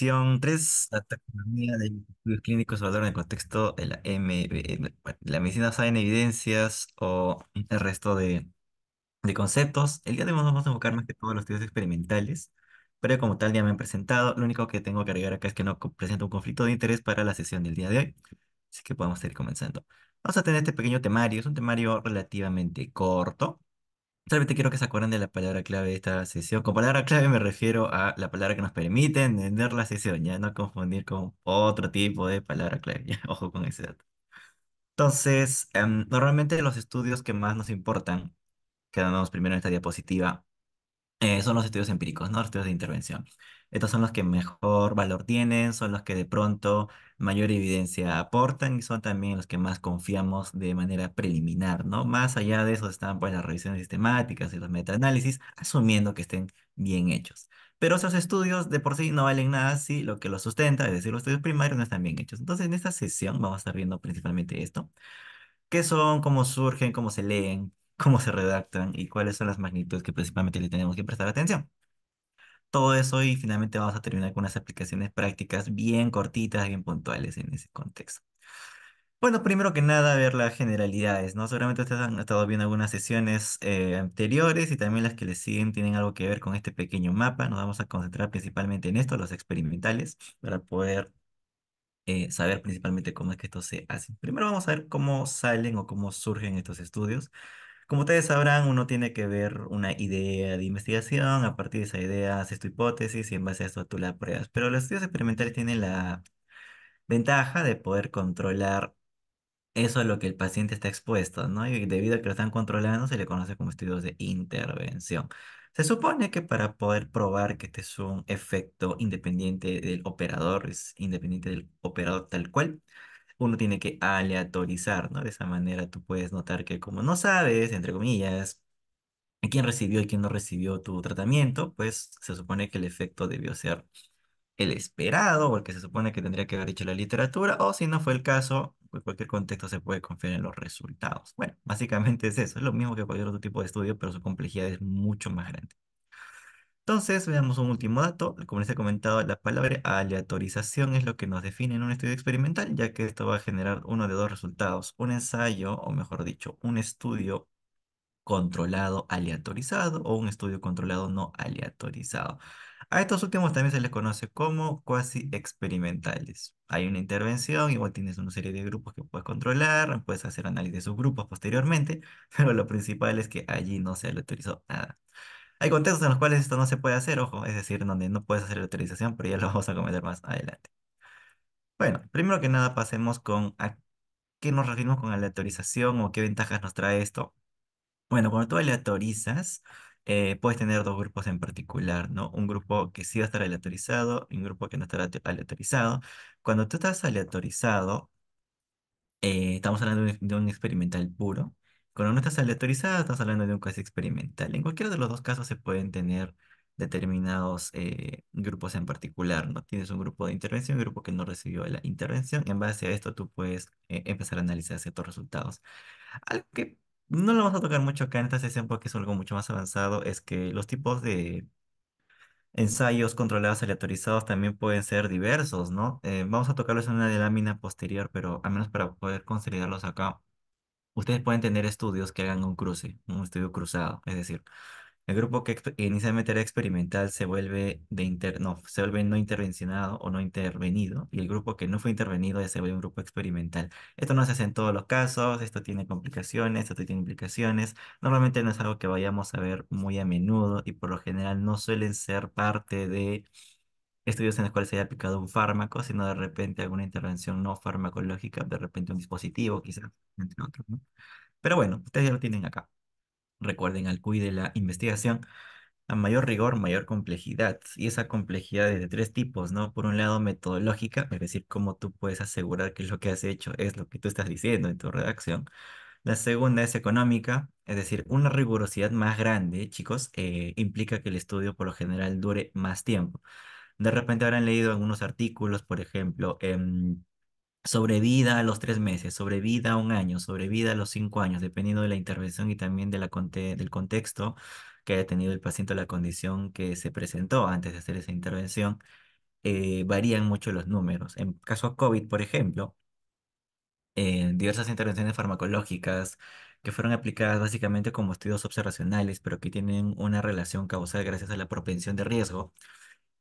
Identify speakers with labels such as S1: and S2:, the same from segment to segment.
S1: Sesión 3, la taxonomía de los estudios clínicos, sobre en el contexto de la, eh, la medicina basada en evidencias o el resto de, conceptos. El día de hoy vamos a enfocar más que los estudios experimentales, pero como tal ya me han presentado, lo único que tengo que agregar acá es que no presento un conflicto de interés para la sesión del día de hoy, así que podemos ir comenzando. Vamos a tener este pequeño temario, es un temario relativamente corto, Solamente quiero que se acuerden de la palabra clave de esta sesión. Con palabra clave me refiero a la palabra que nos permite entender la sesión, ya no confundir con otro tipo de palabra clave. ojo con ese dato. Entonces, em, normalmente los estudios que más nos importan, quedándonos primero en esta diapositiva, eh, son los estudios empíricos, ¿no? Los estudios de intervención. Estos son los que mejor valor tienen, son los que de pronto mayor evidencia aportan y son también los que más confiamos de manera preliminar, ¿no? Más allá de eso están pues las revisiones sistemáticas y los metaanálisis, asumiendo que estén bien hechos. Pero esos estudios de por sí no valen nada si lo que los sustenta, es decir, los estudios primarios no están bien hechos. Entonces, en esta sesión vamos a estar viendo principalmente esto, qué son, cómo surgen, cómo se leen, cómo se redactan y cuáles son las magnitudes que principalmente le tenemos que prestar atención. Todo eso y finalmente vamos a terminar con unas aplicaciones prácticas bien cortitas, bien puntuales en ese contexto. Bueno, primero que nada, ver las generalidades, ¿no? Seguramente ustedes han estado viendo algunas sesiones eh, anteriores y también las que les siguen tienen algo que ver con este pequeño mapa. Nos vamos a concentrar principalmente en esto, los experimentales, para poder eh, saber principalmente cómo es que esto se hace. Primero vamos a ver cómo salen o cómo surgen estos estudios. Como ustedes sabrán, uno tiene que ver una idea de investigación, a partir de esa idea haces tu hipótesis y en base a eso tú la pruebas. Pero los estudios experimentales tienen la ventaja de poder controlar eso a lo que el paciente está expuesto, ¿no? Y debido a que lo están controlando, se le conoce como estudios de intervención. Se supone que para poder probar que este es un efecto independiente del operador, es independiente del operador tal cual, uno tiene que aleatorizar, ¿no? De esa manera tú puedes notar que como no sabes, entre comillas, quién recibió y quién no recibió tu tratamiento, pues se supone que el efecto debió ser el esperado porque se supone que tendría que haber dicho la literatura, o si no fue el caso, pues cualquier contexto se puede confiar en los resultados. Bueno, básicamente es eso, es lo mismo que cualquier otro tipo de estudio, pero su complejidad es mucho más grande. Entonces, veamos un último dato. Como les he comentado, la palabra aleatorización es lo que nos define en un estudio experimental, ya que esto va a generar uno de dos resultados, un ensayo, o mejor dicho, un estudio controlado aleatorizado o un estudio controlado no aleatorizado. A estos últimos también se les conoce como cuasi experimentales. Hay una intervención, igual tienes una serie de grupos que puedes controlar, puedes hacer análisis de sus grupos posteriormente, pero lo principal es que allí no se aleatorizó nada. Hay contextos en los cuales esto no se puede hacer, ojo, es decir, donde no puedes hacer la pero ya lo vamos a comentar más adelante. Bueno, primero que nada pasemos con a qué nos referimos con aleatorización o qué ventajas nos trae esto. Bueno, cuando tú aleatorizas, eh, puedes tener dos grupos en particular, ¿no? Un grupo que sí va a estar aleatorizado y un grupo que no estará aleatorizado. Cuando tú estás aleatorizado, eh, estamos hablando de un experimental puro, cuando no estás aleatorizada, estás hablando de un caso experimental. En cualquiera de los dos casos se pueden tener determinados eh, grupos en particular, ¿no? Tienes un grupo de intervención, un grupo que no recibió la intervención. En base a esto, tú puedes eh, empezar a analizar ciertos resultados. Algo que no lo vamos a tocar mucho acá en esta sesión porque es algo mucho más avanzado, es que los tipos de ensayos controlados aleatorizados también pueden ser diversos, ¿no? Eh, vamos a tocarlos en una lámina posterior, pero al menos para poder considerarlos acá, Ustedes pueden tener estudios que hagan un cruce, un estudio cruzado, es decir, el grupo que inicia era experimental se vuelve, de inter se vuelve no intervencionado o no intervenido y el grupo que no fue intervenido ya se vuelve un grupo experimental. Esto no se hace en todos los casos, esto tiene complicaciones, esto tiene implicaciones. Normalmente no es algo que vayamos a ver muy a menudo y por lo general no suelen ser parte de estudios en los cuales se haya aplicado un fármaco, sino de repente alguna intervención no farmacológica, de repente un dispositivo, quizás, entre otros, ¿no? Pero bueno, ustedes ya lo tienen acá. Recuerden al CUI de la investigación. A mayor rigor, mayor complejidad. Y esa complejidad es de tres tipos, ¿no? Por un lado, metodológica, es decir, cómo tú puedes asegurar que lo que has hecho es lo que tú estás diciendo en tu redacción. La segunda es económica, es decir, una rigurosidad más grande, chicos, eh, implica que el estudio por lo general dure más tiempo. De repente habrán leído algunos artículos, por ejemplo, em, sobre vida a los tres meses, sobre vida a un año, sobre vida a los cinco años, dependiendo de la intervención y también de la del contexto que haya tenido el paciente o la condición que se presentó antes de hacer esa intervención, eh, varían mucho los números. En caso a COVID, por ejemplo, eh, diversas intervenciones farmacológicas que fueron aplicadas básicamente como estudios observacionales, pero que tienen una relación causal gracias a la propensión de riesgo,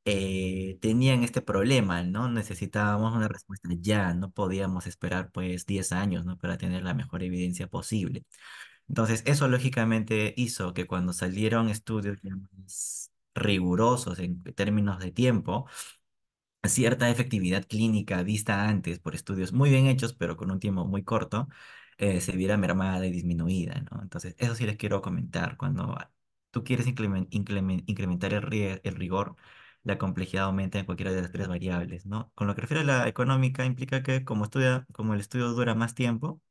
S1: eh, tenían este problema, ¿no? Necesitábamos una respuesta ya, no podíamos esperar pues 10 años, ¿no? Para tener la mejor evidencia posible. Entonces, eso lógicamente hizo que cuando salieron estudios más rigurosos en términos de tiempo, cierta efectividad clínica vista antes por estudios muy bien hechos, pero con un tiempo muy corto, eh, se viera mermada y disminuida, ¿no? Entonces, eso sí les quiero comentar. Cuando tú quieres incrementar el rigor, la complejidad aumenta en cualquiera de las tres variables, ¿no? Con lo que refiere a la económica, implica que como, el estudio dura más tiempo,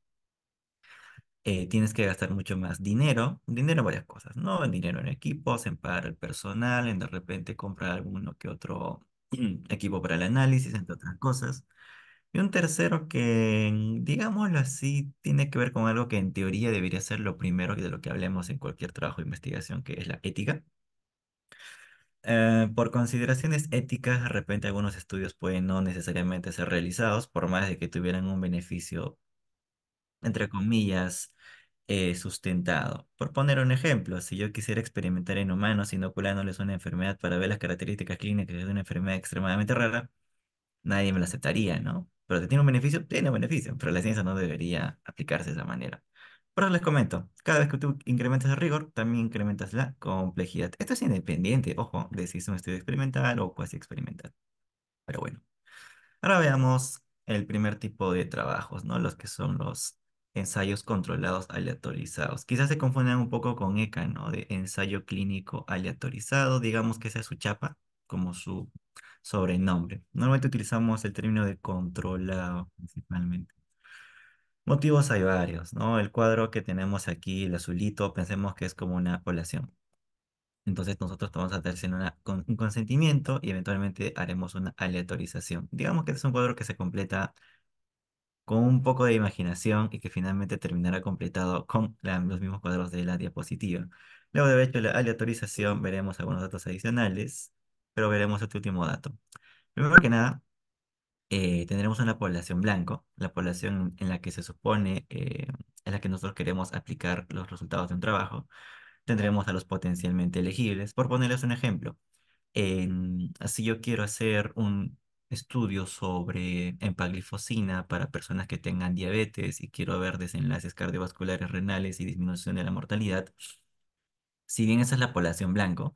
S1: eh, tienes que gastar mucho más dinero, dinero en varias cosas, ¿no? En dinero en equipos, en pagar el personal, en de repente comprar alguno que otro equipo para el análisis, entre otras cosas. Y un tercero que, digámoslo así, tiene que ver con algo que en teoría debería ser lo primero de lo que hablemos en cualquier trabajo de investigación, que es la ética. Eh, por consideraciones éticas, de repente algunos estudios pueden no necesariamente ser realizados, por más de que tuvieran un beneficio, entre comillas, eh, sustentado. Por poner un ejemplo, si yo quisiera experimentar en humanos inoculándoles una enfermedad para ver las características clínicas de una enfermedad extremadamente rara, nadie me lo aceptaría, ¿no? Pero si tiene un beneficio, tiene un beneficio, pero la ciencia no debería aplicarse de esa manera. Por les comento, cada vez que tú incrementas el rigor, también incrementas la complejidad. Esto es independiente, ojo, de si es un estudio experimental o cuasi experimental. Pero bueno, ahora veamos el primer tipo de trabajos, ¿no? Los que son los ensayos controlados aleatorizados. Quizás se confundan un poco con ECA, ¿no? De ensayo clínico aleatorizado, digamos que esa es su chapa, como su sobrenombre. Normalmente utilizamos el término de controlado principalmente. Motivos hay varios, ¿no? El cuadro que tenemos aquí, el azulito, pensemos que es como una población. Entonces nosotros vamos a hacer un consentimiento y eventualmente haremos una aleatorización. Digamos que este es un cuadro que se completa con un poco de imaginación y que finalmente terminará completado con los mismos cuadros de la diapositiva. Luego de hecho la aleatorización veremos algunos datos adicionales, pero veremos este último dato. Primero que nada, eh, tendremos una población blanco, la población en la que se supone, eh, en la que nosotros queremos aplicar los resultados de un trabajo, tendremos a los potencialmente elegibles. Por ponerles un ejemplo, en, así yo quiero hacer un estudio sobre empaglifosina para personas que tengan diabetes y quiero ver desenlaces cardiovasculares renales y disminución de la mortalidad. Si bien esa es la población blanco,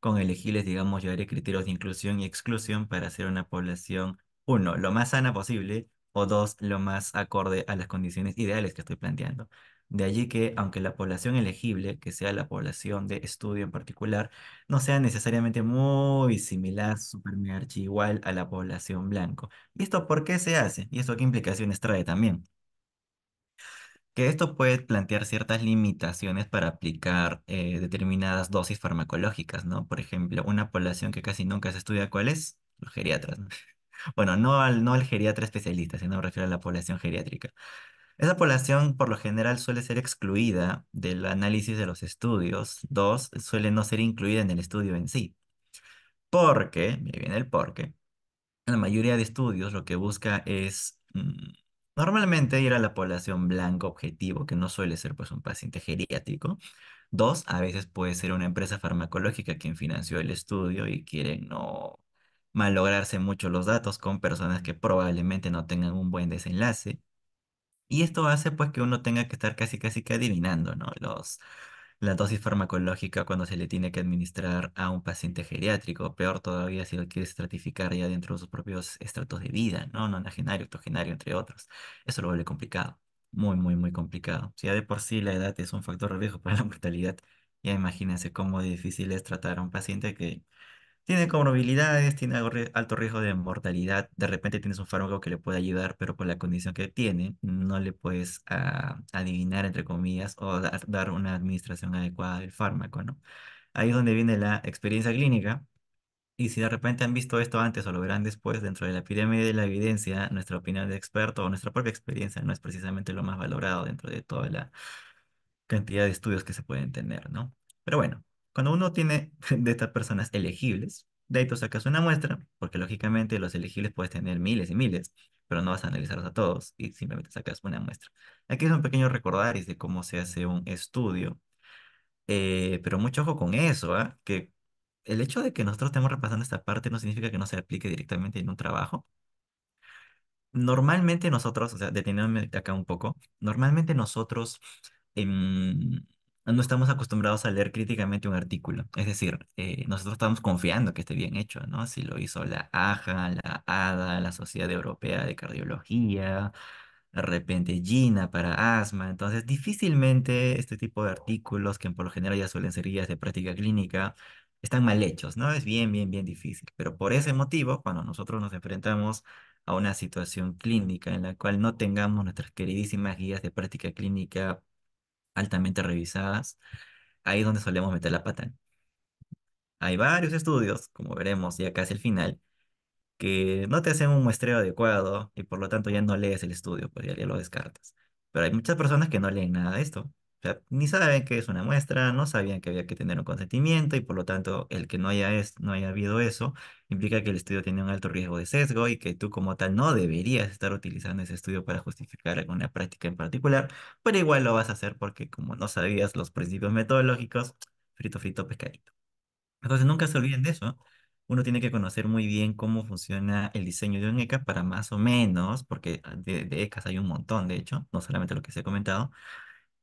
S1: con elegibles, digamos, yo haré criterios de inclusión y exclusión para hacer una población uno, lo más sana posible, o dos, lo más acorde a las condiciones ideales que estoy planteando. De allí que, aunque la población elegible, que sea la población de estudio en particular, no sea necesariamente muy similar, super igual a la población blanco. ¿Y esto por qué se hace? ¿Y eso qué implicaciones trae también? Que esto puede plantear ciertas limitaciones para aplicar eh, determinadas dosis farmacológicas, ¿no? Por ejemplo, una población que casi nunca se estudia, ¿cuál es? Los geriatras. ¿no? Bueno, no al, no geriatra especialista, sino me refiero a la población geriátrica. Esa población por lo general suele ser excluida del análisis de los estudios. Dos, suele no ser incluida en el estudio en sí. Porque, me viene el porqué, la mayoría de estudios lo que busca es mm, normalmente ir a la población blanca objetivo, que no suele ser pues un paciente geriátrico. Dos, a veces puede ser una empresa farmacológica quien financió el estudio y quiere no malograrse mucho los datos con personas que probablemente no tengan un buen desenlace. Y esto hace pues que uno tenga que estar casi casi que adivinando, ¿no? Los, la dosis farmacológica cuando se le tiene que administrar a un paciente geriátrico, peor todavía si lo quiere estratificar ya dentro de sus propios estratos de vida, ¿no? Nonagenario, octogenario, entre otros. Eso lo vuelve complicado, muy, muy, muy complicado. Si ya de por sí la edad es un factor de riesgo para la mortalidad, ya imagínense cómo difícil es tratar a un paciente que tiene comorbilidades, tiene alto riesgo de mortalidad. De repente tienes un fármaco que le puede ayudar, pero por la condición que tiene, no le puedes ah, adivinar, entre comillas, o dar, una administración adecuada del fármaco, ¿no? Ahí es donde viene la experiencia clínica. Y si de repente han visto esto antes o lo verán después, dentro de la pirámide de la evidencia, nuestra opinión de experto o nuestra propia experiencia no es precisamente lo más valorado dentro de toda la cantidad de estudios que se pueden tener, ¿no? Pero bueno, cuando uno tiene de estas personas elegibles, de ahí tú sacas una muestra, porque lógicamente los elegibles puedes tener miles y miles, pero no vas a analizarlos a todos y simplemente sacas una muestra. Aquí es un pequeño recordaris de cómo se hace un estudio, eh, pero mucho ojo con eso, ¿ah? que el hecho de que nosotros estemos repasando esta parte no significa que no se aplique directamente en un trabajo. Normalmente nosotros, o sea, deteniéndome acá un poco, normalmente nosotros... Em, no estamos acostumbrados a leer críticamente un artículo. Es decir, eh, nosotros estamos confiando que esté bien hecho, ¿no? Si lo hizo la AJA, la ADA, la Sociedad Europea de Cardiología, de repente Gina para asma. Entonces, difícilmente este tipo de artículos, que por lo general ya suelen ser guías de práctica clínica, están mal hechos, ¿no? Es bien, bien, bien difícil. Pero por ese motivo, cuando nosotros nos enfrentamos a una situación clínica en la cual no tengamos nuestras queridísimas guías de práctica clínica altamente revisadas, ahí es donde solemos meter la pata. Hay varios estudios, como veremos ya casi el final, que no te hacen un muestreo adecuado y por lo tanto ya no lees el estudio, pues ya lo descartas. Pero hay muchas personas que no leen nada de esto sea, ni saben que es una muestra, no sabían que había que tener un consentimiento y por lo tanto el que no haya, es, no haya habido eso implica que el estudio tiene un alto riesgo de sesgo y que tú como tal no deberías estar utilizando ese estudio para justificar alguna práctica en particular, pero igual lo vas a hacer porque como no sabías los principios metodológicos, frito, frito, pescadito. Entonces nunca se olviden de eso. uno tiene que conocer muy bien cómo funciona el diseño de un ECA para más o menos, porque ah, de, de ECAs hay un montón, de hecho, no solamente lo que se ha comentado,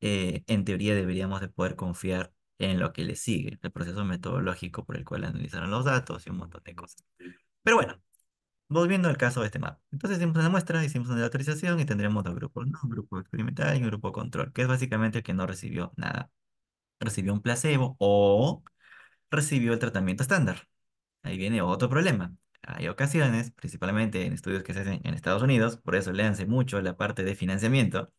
S1: eh, en teoría deberíamos de poder confiar en lo que le sigue, el proceso metodológico por el cual analizaron los datos y un montón de cosas. Pero bueno, volviendo al caso de este mapa. Entonces hicimos una muestra, hicimos una autorización y tendremos dos grupos, un grupo experimental y un grupo control, que es básicamente el que no recibió nada. Recibió un placebo o recibió el tratamiento estándar. Ahí viene otro problema. Hay ocasiones, principalmente en estudios que se hacen en Estados Unidos, por eso le léanse mucho la parte de financiamiento,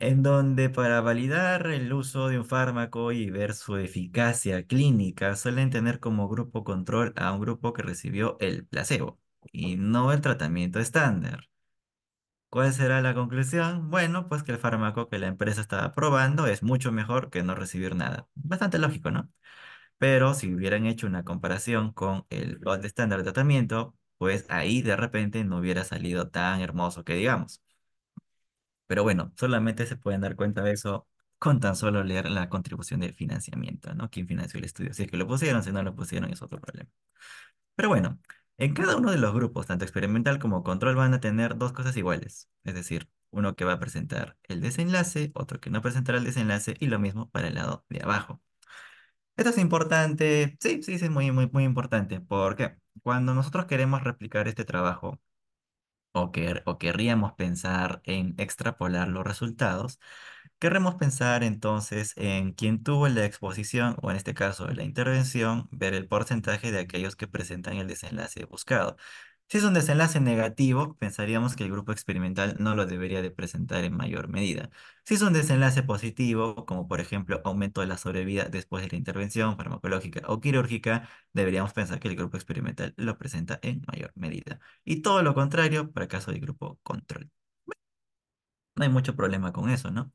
S1: en donde para validar el uso de un fármaco y ver su eficacia clínica suelen tener como grupo control a un grupo que recibió el placebo y no el tratamiento estándar. ¿Cuál será la conclusión? Bueno, pues que el fármaco que la empresa estaba probando es mucho mejor que no recibir nada. Bastante lógico, ¿no? Pero si hubieran hecho una comparación con el estándar de tratamiento, pues ahí de repente no hubiera salido tan hermoso que digamos. Pero bueno, solamente se pueden dar cuenta de eso con tan solo leer la contribución de financiamiento, ¿no? ¿Quién financió el estudio? Si es que lo pusieron, si no lo pusieron, es otro problema. Pero bueno, en cada uno de los grupos, tanto experimental como control, van a tener dos cosas iguales. Es decir, uno que va a presentar el desenlace, otro que no presentará el desenlace, y lo mismo para el lado de abajo. Esto es importante, sí, sí, es muy, muy, muy importante, porque cuando nosotros queremos replicar este trabajo o, querríamos pensar en extrapolar los resultados, querremos pensar entonces en quién tuvo la exposición o en este caso la intervención, ver el porcentaje de aquellos que presentan el desenlace buscado. Si es un desenlace negativo, pensaríamos que el grupo experimental no lo debería de presentar en mayor medida. Si es un desenlace positivo, como por ejemplo aumento de la sobrevida después de la intervención farmacológica o quirúrgica, deberíamos pensar que el grupo experimental lo presenta en mayor medida. Y todo lo contrario para el caso del grupo control. No hay mucho problema con eso, ¿no?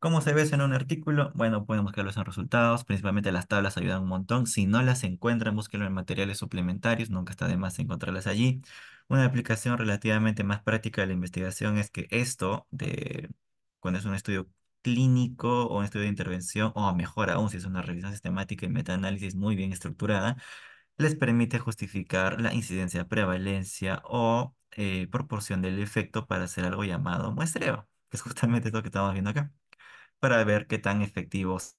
S1: ¿Cómo se ve eso en un artículo? Bueno, pueden buscarlos en resultados, principalmente las tablas ayudan un montón. Si no las encuentran, búsquenlo en materiales suplementarios, nunca está de más encontrarlas allí. Una aplicación relativamente más práctica de la investigación es que esto, de cuando es un estudio clínico o un estudio de intervención, o mejor aún, si es una revisión sistemática y metaanálisis muy bien estructurada, les permite justificar la incidencia, prevalencia o eh, proporción del efecto para hacer algo llamado muestreo, que es justamente lo que estamos viendo acá para ver qué tan efectivos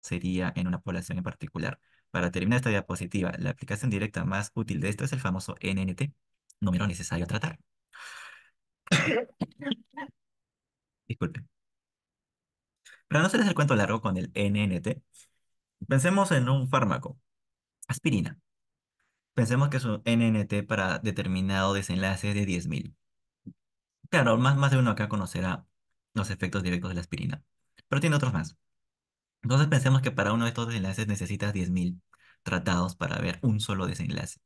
S1: sería en una población en particular. Para terminar esta diapositiva, la aplicación directa más útil de esto es el famoso NNT, número necesario tratar. Disculpen. Para no hacerles el cuento largo con el NNT, pensemos en un fármaco, aspirina. Pensemos que es un NNT para determinado desenlace de 10.000. Claro, más, más de uno acá conocerá los efectos directos de la aspirina. Pero tiene otros más. Entonces pensemos que para uno de estos desenlaces necesitas 10.000 tratados para ver un solo desenlace.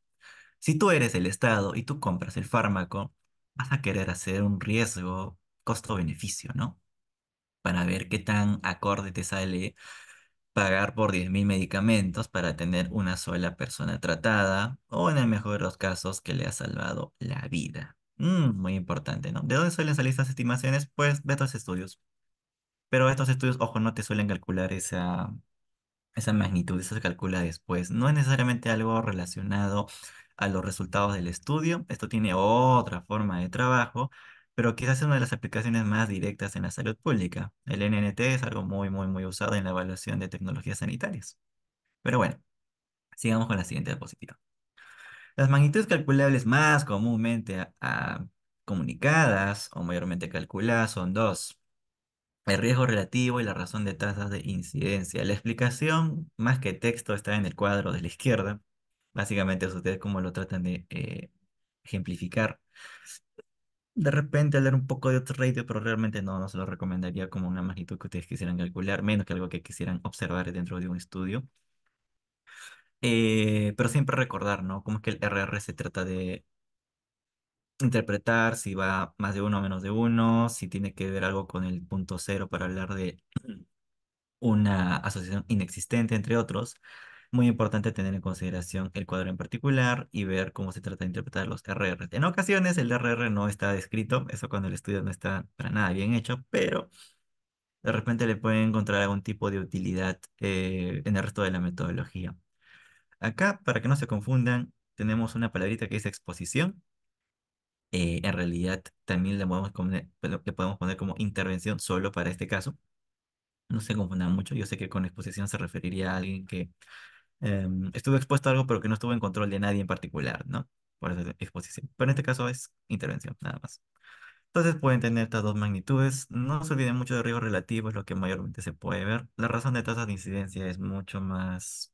S1: Si tú eres el Estado y tú compras el fármaco, vas a querer hacer un riesgo costo-beneficio, ¿no? Para ver qué tan acorde te sale pagar por 10.000 medicamentos para tener una sola persona tratada o en el mejor de los casos que le ha salvado la vida. Mm, muy importante, ¿no? ¿De dónde suelen salir estas estimaciones? Pues de estos estudios. Pero estos estudios, ojo, no te suelen calcular esa, esa magnitud, eso se calcula después. No es necesariamente algo relacionado a los resultados del estudio. Esto tiene otra forma de trabajo, pero quizás es una de las aplicaciones más directas en la salud pública. El NNT es algo muy, muy, muy usado en la evaluación de tecnologías sanitarias. Pero bueno, sigamos con la siguiente diapositiva. Las magnitudes calculables más comúnmente comunicadas o mayormente calculadas son dos. El riesgo relativo y la razón de tasas de incidencia. La explicación, más que texto, está en el cuadro de la izquierda. Básicamente es ustedes como lo tratan de eh, ejemplificar. De repente leer un poco de otro radio, pero realmente no, no se lo recomendaría como una magnitud que ustedes quisieran calcular, menos que algo que quisieran observar dentro de un estudio. Eh, pero siempre recordar, ¿no? Cómo es que el RR se trata de interpretar si va más de uno o menos de uno, si tiene que ver algo con el punto cero para hablar de una asociación inexistente, entre otros. Muy importante tener en consideración el cuadro en particular y ver cómo se trata de interpretar los RR. En ocasiones el RR no está descrito, eso cuando el estudio no está para nada bien hecho, pero de repente le pueden encontrar algún tipo de utilidad eh, en el resto de la metodología. Acá, para que no se confundan, tenemos una palabrita que es exposición. Eh, en realidad, también la podemos, poner, podemos poner como intervención solo para este caso. No se confundan mucho. Yo sé que con exposición se referiría a alguien que em, estuvo expuesto a algo, pero que no estuvo en control de nadie en particular, ¿no? Por eso exposición. Pero en este caso es intervención, nada más. Entonces pueden tener estas dos magnitudes. No se olviden mucho de riesgos relativos, lo que mayormente se puede ver. La razón de tasas de incidencia es mucho más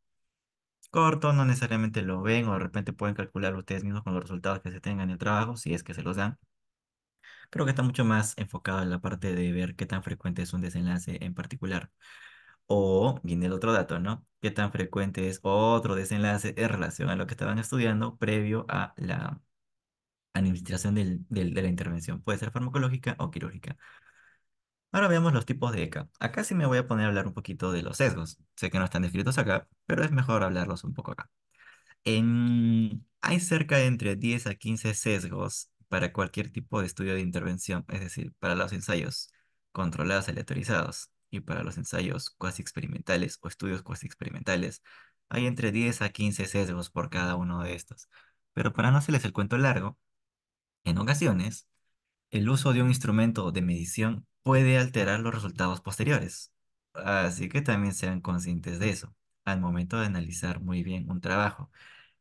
S1: corto, no necesariamente lo ven o de repente pueden calcular ustedes mismos con los resultados que se tengan en el trabajo, si es que se los dan. Creo que está mucho más enfocado en la parte de ver qué tan frecuente es un desenlace en particular. O viene el otro dato, ¿no? ¿Qué tan frecuente es otro desenlace en relación a lo que estaban estudiando previo a la administración de la intervención? Puede ser farmacológica o quirúrgica. Ahora veamos los tipos de ECA. Acá sí me voy a poner a hablar un poquito de los sesgos. Sé que no están descritos acá, pero es mejor hablarlos un poco acá. Hay cerca de entre 10 a 15 sesgos para cualquier tipo de estudio de intervención, es decir, para los ensayos controlados aleatorizados y para los ensayos cuasi experimentales o estudios cuasi experimentales, hay entre 10 a 15 sesgos por cada uno de estos. Pero para no hacerles el cuento largo, en ocasiones, el uso de un instrumento de medición puede alterar los resultados posteriores. Así que también sean conscientes de eso al momento de analizar muy bien un trabajo.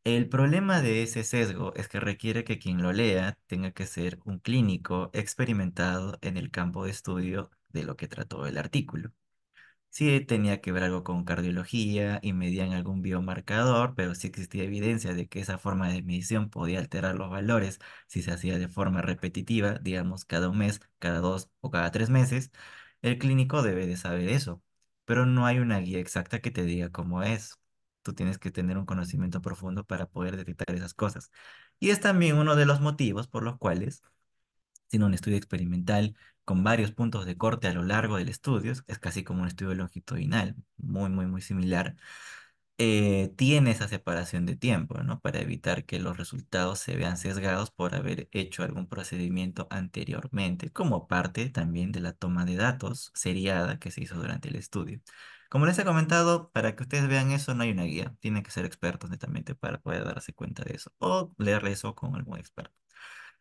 S1: El problema de ese sesgo es que requiere que quien lo lea tenga que ser un clínico experimentado en el campo de estudio de lo que trató el artículo. Sí tenía que ver algo con cardiología y medían algún biomarcador, pero si existía evidencia de que esa forma de medición podía alterar los valores si se hacía de forma repetitiva, digamos cada mes, cada dos o cada tres meses. El clínico debe de saber eso, pero no hay una guía exacta que te diga cómo es. Tú tienes que tener un conocimiento profundo para poder detectar esas cosas. Y es también uno de los motivos por los cuales sin un estudio experimental con varios puntos de corte a lo largo del estudio, es casi como un estudio longitudinal, muy, muy, muy similar, eh, tiene esa separación de tiempo, ¿no? Para evitar que los resultados se vean sesgados por haber hecho algún procedimiento anteriormente, como parte también de la toma de datos seriada que se hizo durante el estudio. Como les he comentado, para que ustedes vean eso no hay una guía, tienen que ser expertos netamente para poder darse cuenta de eso o leer eso con algún experto.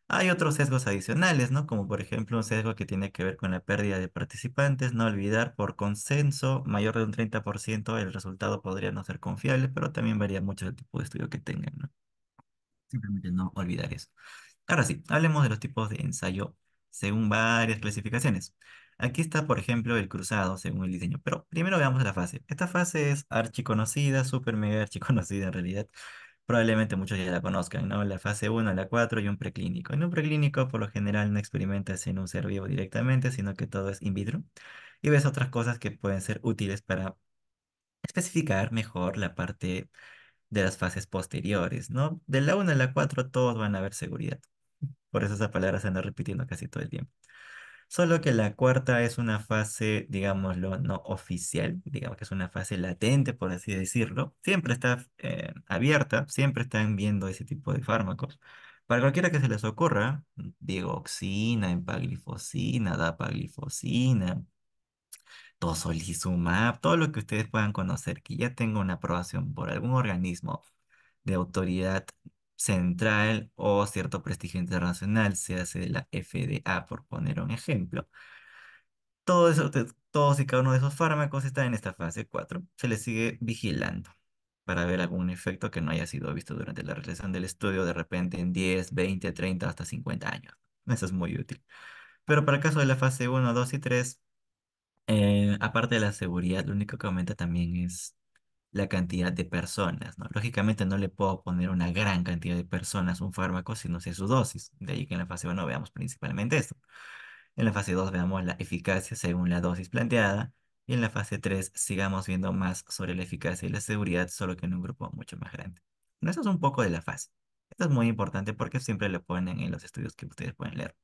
S1: Hay otros sesgos adicionales, ¿no? Como por ejemplo un sesgo que tiene que ver con la pérdida de participantes, no olvidar por consenso mayor de un 30% el resultado podría no ser confiable, pero también varía mucho el tipo de estudio que tengan, ¿no? Simplemente no olvidar eso. Ahora sí, hablemos de los tipos de ensayo según varias clasificaciones. Aquí está, por ejemplo, el cruzado según el diseño, pero primero veamos la fase. Esta fase es archiconocida, súper mega archiconocida en realidad probablemente muchos ya la conozcan, ¿no? La fase 1, la 4 y un preclínico. En un preclínico, por lo general, no experimentas en un ser vivo directamente, sino que todo es in vitro. Y ves otras cosas que pueden ser útiles para especificar mejor la parte de las fases posteriores, ¿no? De la 1 a la 4 todos van a ver seguridad. Por eso esa palabra se anda repitiendo casi todo el tiempo. Solo que la cuarta es una fase, digámoslo, no oficial, digamos que es una fase latente, por así decirlo. Siempre está eh, abierta, siempre están viendo ese tipo de fármacos. Para cualquiera que se les ocurra, digoxina, empaglifosina, dapaglifosina, Tosolizumab, todo lo que ustedes puedan conocer, que ya tenga una aprobación por algún organismo de autoridad central o cierto prestigio internacional, se hace de la FDA, por poner un ejemplo. Todo eso, todos y cada uno de esos fármacos están en esta fase 4. Se les sigue vigilando para ver algún efecto que no haya sido visto durante la realización del estudio de repente en 10, 20, 30, hasta 50 años. Eso es muy útil. Pero para el caso de la fase 1, 2 y 3, eh, aparte de la seguridad, lo único que aumenta también es la cantidad de personas, ¿no? Lógicamente no le puedo poner una gran cantidad de personas un fármaco si no sé su dosis. De ahí que en la fase 1 veamos principalmente esto. En la fase 2 veamos la eficacia según la dosis planteada. Y en la fase 3 sigamos viendo más sobre la eficacia y la seguridad, solo que en un grupo mucho más grande. eso es un poco de la fase. Esto es muy importante porque siempre lo ponen en los estudios que ustedes pueden leer.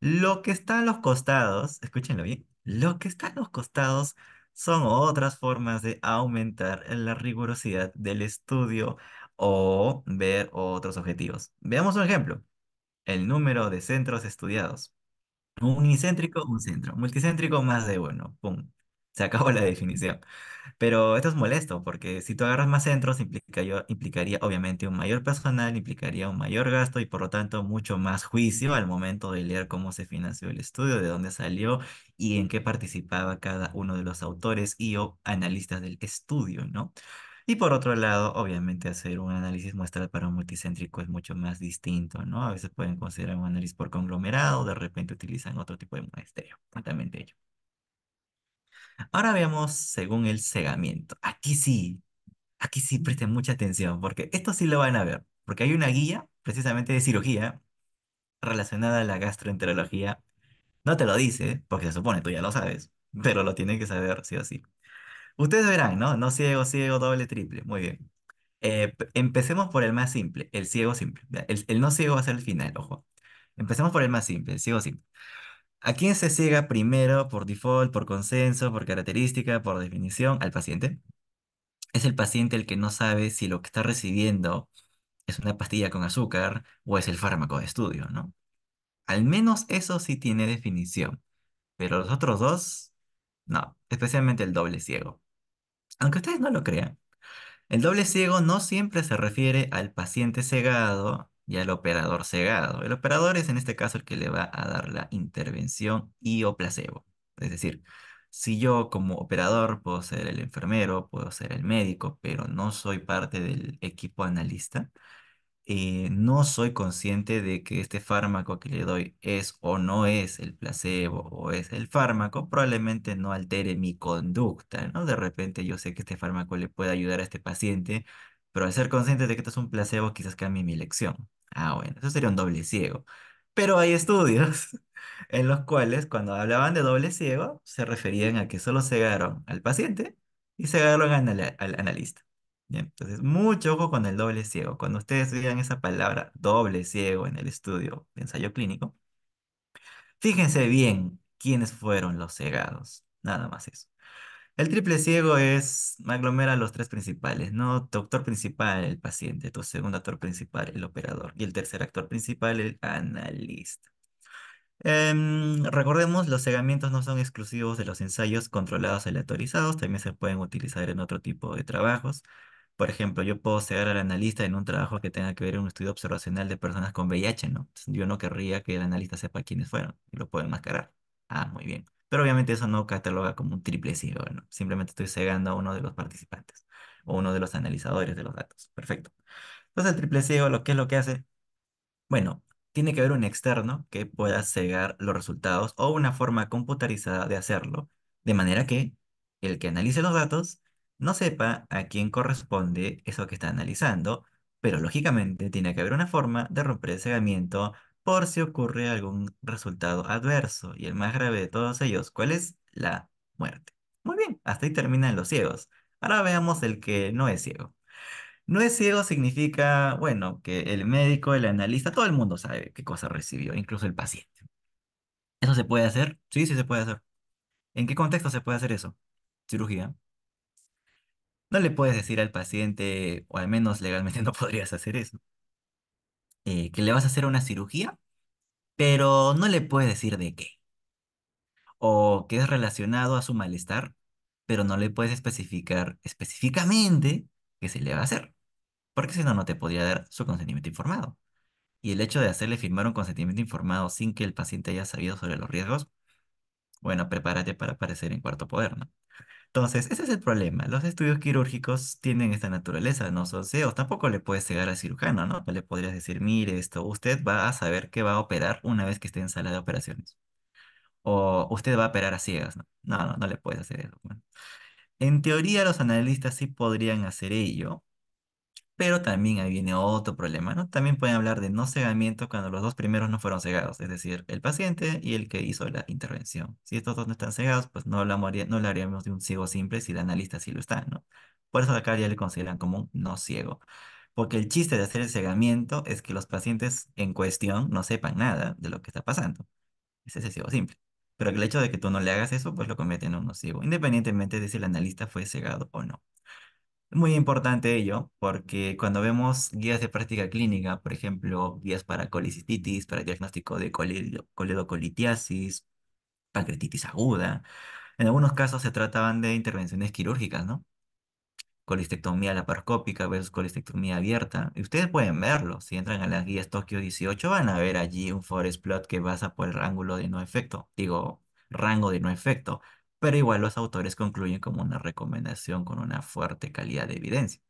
S1: Lo que está a los costados, escúchenlo bien, lo que está a los costados son otras formas de aumentar la rigurosidad del estudio o ver otros objetivos. Veamos un ejemplo. El número de centros estudiados. Unicéntrico, un centro. Multicéntrico, más de uno. Pum. Se acabó la definición. Pero esto es molesto porque si tú agarras más centros implica, implicaría obviamente un mayor personal, implicaría un mayor gasto y por lo tanto mucho más juicio al momento de leer cómo se financió el estudio, de dónde salió y en qué participaba cada uno de los autores y o analistas del estudio, ¿no? Y por otro lado, obviamente hacer un análisis muestral para un multicéntrico es mucho más distinto, ¿no? A veces pueden considerar un análisis por conglomerado, de repente utilizan otro tipo de muestreo, totalmente ello. Ahora veamos según el cegamiento Aquí sí, aquí sí presten mucha atención, porque esto sí lo van a ver, porque hay una guía precisamente de cirugía relacionada a la gastroenterología. No te lo dice, porque se supone tú ya lo sabes, pero lo tienen que saber sí o sí. Ustedes verán, ¿no? No ciego, ciego, doble, triple. Muy bien. Eh, empecemos por el más simple, el ciego simple. El, el no ciego va a ser el final, ojo. Empecemos por el más simple, el ciego simple. ¿A quién se ciega primero por default, por consenso, por característica, por definición? Al paciente. Es el paciente el que no sabe si lo que está recibiendo es una pastilla con azúcar o es el fármaco de estudio, ¿no? Al menos eso sí tiene definición, pero los otros dos, no, especialmente el doble ciego. Aunque ustedes no lo crean, el doble ciego no siempre se refiere al paciente cegado ya el operador cegado. El operador es en este caso el que le va a dar la intervención y o placebo. Es decir, si yo como operador puedo ser el enfermero, puedo ser el médico, pero no soy parte del equipo analista, eh, no soy consciente de que este fármaco que le doy es o no es el placebo o es el fármaco, probablemente no altere mi conducta, ¿no? De repente yo sé que este fármaco le puede ayudar a este paciente, pero al ser consciente de que esto es un placebo, quizás cambie mi lección Ah, bueno, eso sería un doble ciego. Pero hay estudios en los cuales cuando hablaban de doble ciego se referían a que solo cegaron al paciente y cegaron al, analista. entonces, mucho ojo con el doble ciego. Cuando ustedes vean esa palabra doble ciego en el estudio de ensayo clínico, fíjense bien quiénes fueron los cegados. Nada más eso. El triple ciego es, aglomera los tres principales, ¿no? Tu principal, el paciente, tu segundo actor principal, el operador, y el tercer actor principal, el analista. Em, recordemos, los cegamientos no son exclusivos de los ensayos controlados aleatorizados, también se pueden utilizar en otro tipo de trabajos. Por ejemplo, yo puedo cegar al analista en un trabajo que tenga que ver con un estudio observacional de personas con VIH, ¿no? Yo no querría que el analista sepa quiénes fueron lo pueden mascarar Ah, muy bien. Pero obviamente eso no cataloga como un triple ciego, Simplemente estoy cegando a uno de los participantes o uno de los analizadores de los datos. Perfecto. Entonces el triple ciego, ¿qué es lo que hace? Bueno, tiene que haber un externo que pueda cegar los resultados o una forma computarizada de hacerlo, de manera que el que analice los datos no sepa a quién corresponde eso que está analizando, pero lógicamente tiene que haber una forma de romper el cegamiento por si ocurre algún resultado adverso. Y el más grave de todos ellos, ¿cuál es? La muerte. Muy bien, hasta ahí terminan los ciegos. Ahora veamos el que no es ciego. No es ciego significa, bueno, que el médico, el analista, todo el mundo sabe qué cosa recibió, incluso el paciente. ¿Eso se puede hacer? Sí, sí se puede hacer. ¿En qué contexto se puede hacer eso? Cirugía. No le puedes decir al paciente, o al menos legalmente no podrías hacer eso. Eh, que le vas a hacer una cirugía, pero no le puedes decir de qué. O que es relacionado a su malestar, pero no le puedes especificar específicamente qué se le va a hacer, porque si no, no te podría dar su consentimiento informado. Y el hecho de hacerle firmar un consentimiento informado sin que el paciente haya sabido sobre los riesgos, bueno, prepárate para aparecer en cuarto poder, ¿no? Entonces, ese es el problema. Los estudios quirúrgicos tienen esta naturaleza, no son CEOs. Tampoco le puedes cegar al cirujano, ¿no? Le podrías decir, mire esto, usted va a saber que va a operar una vez que esté en sala de operaciones. O usted va a operar a ciegas, ¿no? No, no, no le puedes hacer eso. En teoría, los analistas sí podrían hacer ello, pero también ahí viene otro problema, ¿no? También pueden hablar de no cegamiento cuando los dos primeros no fueron cegados, es decir, el paciente y el que hizo la intervención. Si estos dos no están cegados, pues no hablaríamos, no de un ciego simple si el analista sí lo está, ¿no? Por eso acá ya le consideran como un no ciego. Porque el chiste de hacer el cegamiento es que los pacientes en cuestión no sepan nada de lo que está pasando. Ese es el ciego simple. Pero el hecho de que tú no le hagas eso, pues lo convierte en un no ciego, independientemente de si el analista fue cegado o no. Muy importante ello, porque cuando vemos guías de práctica clínica, por ejemplo, guías para colicistitis, para diagnóstico de coledocolitiasis, pancreatitis aguda, en algunos casos se trataban de intervenciones quirúrgicas, ¿no? Colistectomía laparoscópica versus colistectomía abierta. Y ustedes pueden verlo, si entran a las guías Tokio 18 van a ver allí un forest plot que basa por el rango de no efecto, digo, rango de no efecto pero igual los autores concluyen como una recomendación con una fuerte calidad de evidencia.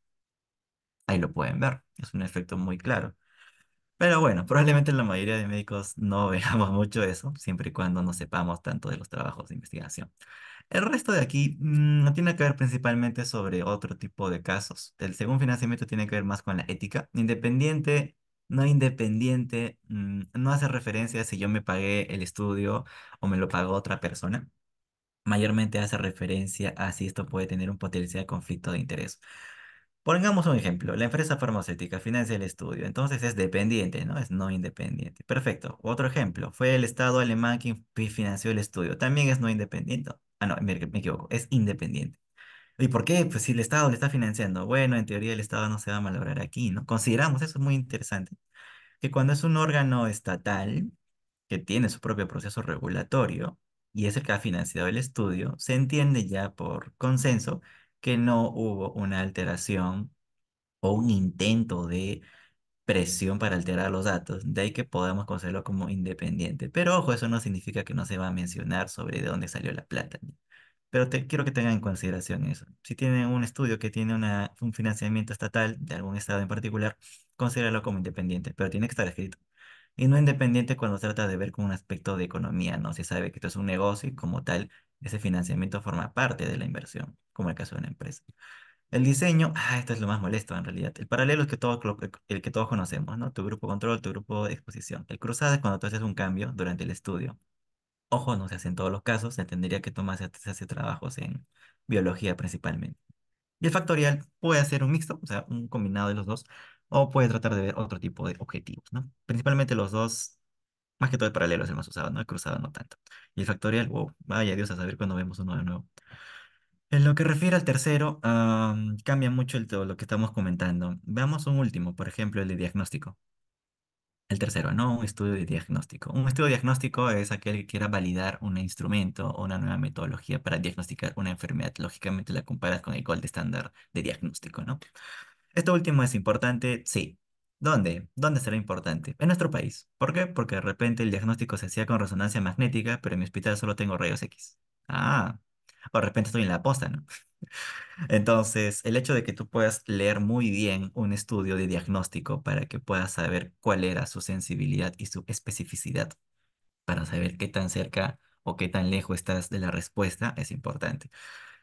S1: Ahí lo pueden ver, es un efecto muy claro. Pero bueno, probablemente la mayoría de médicos no veamos mucho eso, siempre y cuando no sepamos tanto de los trabajos de investigación. El resto de aquí no mm, tiene que ver principalmente sobre otro tipo de casos. El segundo financiamiento tiene que ver más con la ética. Independiente, no independiente, mm, no hace referencia a si yo me pagué el estudio o me lo pagó otra persona mayormente hace referencia a si esto puede tener un potencial conflicto de interés. Pongamos un ejemplo, la empresa farmacéutica financia el estudio, entonces es dependiente, ¿no? Es no independiente. Perfecto. Otro ejemplo, fue el Estado alemán quien financió el estudio, también es no independiente. Ah, no, me, equivoco, es independiente. ¿Y por qué? Pues si el Estado le está financiando, bueno, en teoría el Estado no se va a malograr aquí, ¿no? Consideramos, eso es muy interesante, que cuando es un órgano estatal que tiene su propio proceso regulatorio, y es el que ha financiado el estudio, se entiende ya por consenso que no hubo una alteración o un intento de presión para alterar los datos, de ahí que podamos considerarlo como independiente. Pero ojo, eso no significa que no se va a mencionar sobre de dónde salió la plata. Pero quiero que tengan en consideración eso. Si tienen un estudio que tiene una, un financiamiento estatal de algún estado en particular, considerarlo como independiente, pero tiene que estar escrito y no independiente cuando se trata de ver con un aspecto de economía, ¿no? Se sabe que esto es un negocio y como tal, ese financiamiento forma parte de la inversión, como el caso de una empresa. El diseño, ah, esto es lo más molesto en realidad. El paralelo es que eh, el que todos conocemos, ¿no? Tu grupo control, tu grupo de exposición. El cruzado es cuando tú haces un cambio durante el estudio. Ojo, no se hace en todos los casos, se entendería que Tomás se hace trabajos en biología principalmente. Y el factorial puede ser un mixto, o sea, un combinado de los dos, o puede tratar de ver otro tipo de objetivos, ¿no? Principalmente los dos, más que todo el paralelo el usado, ¿no? El cruzado no tanto. Y el factorial, wow, vaya Dios a saber cuando vemos uno de nuevo. En lo que refiere al tercero, cambia mucho el, todo lo que estamos comentando. Veamos un último, por ejemplo, el de diagnóstico. El tercero, no un estudio de diagnóstico. Un estudio de diagnóstico es aquel que quiera validar un instrumento o una nueva metodología para diagnosticar una enfermedad. Lógicamente la comparas con el Gold Standard estándar de diagnóstico, ¿no? Esto último es importante, sí. ¿Dónde? ¿Dónde será importante? En nuestro país. ¿Por qué? Porque de repente el diagnóstico se hacía con resonancia magnética, pero en mi hospital solo tengo rayos X. Ah, o de repente estoy en la posta, ¿no? Entonces, el hecho de que tú puedas leer muy bien un estudio de diagnóstico para que puedas saber cuál era su sensibilidad y su especificidad, para saber qué tan cerca o qué tan lejos estás de la respuesta, es importante.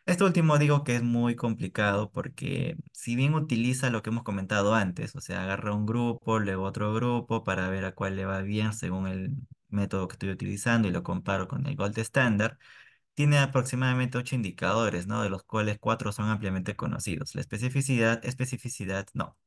S1: Este último digo que es muy complicado porque si bien utiliza lo que hemos comentado antes, o sea, agarra un grupo, luego otro grupo para ver a cuál le va bien según el método que estoy utilizando y lo comparo con el gold Standard, tiene aproximadamente ocho indicadores, ¿no? De los cuales cuatro son ampliamente conocidos. La especificidad, especificidad, no.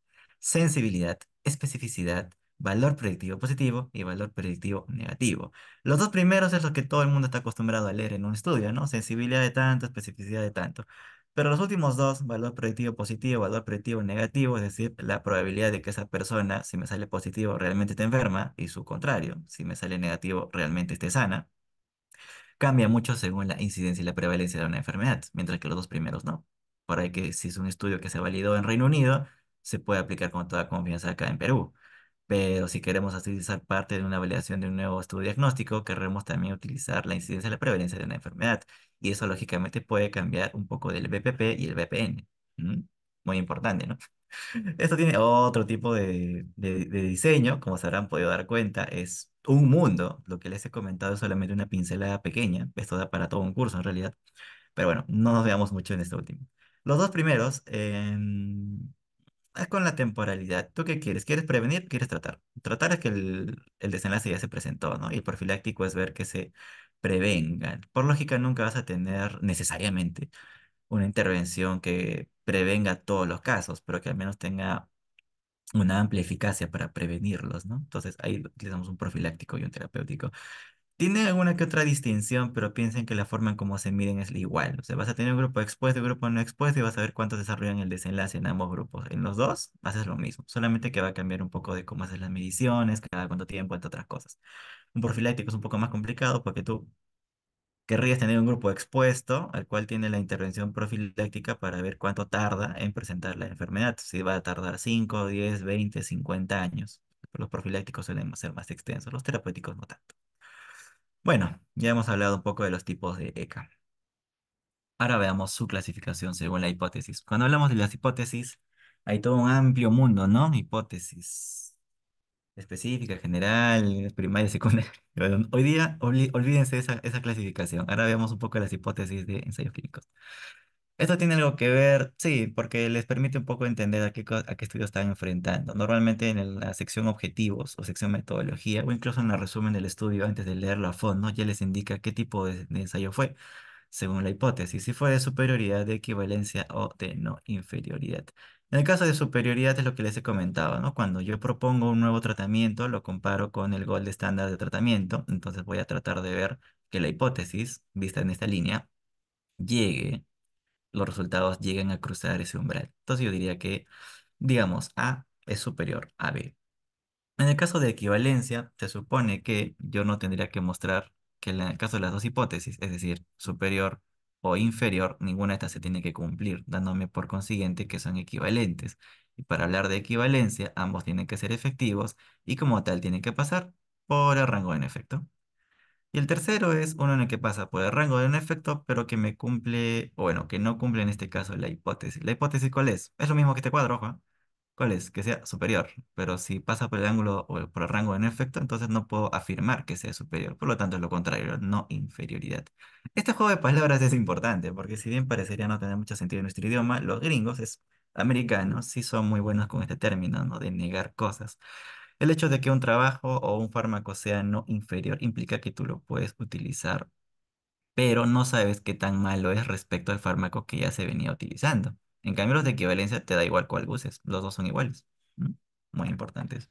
S1: Sensibilidad, especificidad, valor predictivo positivo y valor predictivo negativo. Los dos primeros es lo que todo el mundo está acostumbrado a leer en un estudio, ¿no? Sensibilidad de tanto, especificidad de tanto. Pero los últimos dos, valor predictivo positivo, valor predictivo negativo, es decir, la probabilidad de que esa persona, si me sale positivo, realmente esté enferma, y su contrario, si me sale negativo, realmente esté sana, cambia mucho según la incidencia y la prevalencia de una enfermedad, mientras que los dos primeros no. Por ahí que si es un estudio que se validó en Reino Unido, se puede aplicar con toda confianza acá en Perú. Pero si queremos utilizar parte de una validación de un nuevo estudio diagnóstico, querremos también utilizar la incidencia y la prevalencia de una enfermedad. Y eso lógicamente puede cambiar un poco del BPP y el BPN. Muy importante, ¿no? Esto tiene otro tipo de, de, diseño, como se habrán podido dar cuenta, es un mundo. Lo que les he comentado es solamente una pincelada pequeña. Esto da para todo un curso en realidad. Pero bueno, no nos veamos mucho en este último. Los dos primeros em, es ah, con la temporalidad. ¿Tú qué quieres? ¿Quieres prevenir? ¿Quieres tratar? Tratar es que el, el desenlace ya se presentó, ¿no? Y el profiláctico es ver que se prevengan. Por lógica, nunca vas a tener necesariamente una intervención que prevenga todos los casos, pero que al menos tenga una amplia eficacia para prevenirlos, ¿no? Entonces ahí utilizamos un profiláctico y un terapéutico. Tiene alguna que otra distinción, pero piensen que la forma en cómo se miden es igual. O sea, vas a tener un grupo expuesto y un grupo no expuesto y vas a ver cuánto desarrollan el desenlace en ambos grupos. En los dos, haces lo mismo, solamente que va a cambiar un poco de cómo haces las mediciones, cada cuánto tiempo, entre otras cosas. Un profiláctico es un poco más complicado porque tú querrías tener un grupo expuesto al cual tiene la intervención profiláctica para ver cuánto tarda en presentar la enfermedad, si va a tardar 5, 10, 20, 50 años. Los profilácticos suelen ser más extensos, los terapéuticos no tanto. Bueno, ya hemos hablado un poco de los tipos de ECA. Ahora veamos su clasificación según la hipótesis. Cuando hablamos de las hipótesis, hay todo un amplio mundo, ¿no? Hipótesis específica, general, primaria, secundaria. hoy día, olvídense esa, esa clasificación. Ahora veamos un poco las hipótesis de ensayos clínicos. Esto tiene algo que ver, sí, porque les permite un poco entender a qué, a qué estudio están enfrentando. Normalmente en la sección objetivos o sección metodología o incluso en el resumen del estudio antes de leerlo a fondo ya les indica qué tipo de, ensayo fue, según la hipótesis, si fue de superioridad, de equivalencia o de no inferioridad. En el caso de superioridad es lo que les he comentado, ¿no? Cuando yo propongo un nuevo tratamiento, lo comparo con el gol estándar de tratamiento, entonces voy a tratar de ver que la hipótesis, vista en esta línea, llegue los resultados llegan a cruzar ese umbral. Entonces yo diría que, digamos, A es superior a B. En el caso de equivalencia, se supone que yo no tendría que mostrar que en el caso de las dos hipótesis, es decir, superior o inferior, ninguna de estas se tiene que cumplir, dándome por consiguiente que son equivalentes. Y para hablar de equivalencia, ambos tienen que ser efectivos y como tal tienen que pasar por el rango en efecto. Y el tercero es uno en el que pasa por el rango de un efecto, pero que me cumple, o bueno, que no cumple en este caso la hipótesis. ¿La hipótesis cuál es? Es lo mismo que este cuadro, ojo. ¿Cuál es? Que sea superior. Pero si pasa por el ángulo o por el rango de un efecto, entonces no puedo afirmar que sea superior. Por lo tanto, es lo contrario, no inferioridad. Este juego de palabras es importante, porque si bien parecería no tener mucho sentido en nuestro idioma, los gringos es, americanos sí son muy buenos con este término, De negar cosas. El hecho de que un trabajo o un fármaco sea no inferior implica que tú lo puedes utilizar, pero no sabes qué tan malo es respecto al fármaco que ya se venía utilizando. En cambio, los de equivalencia te da igual cuál uses, los dos son iguales. Muy importantes.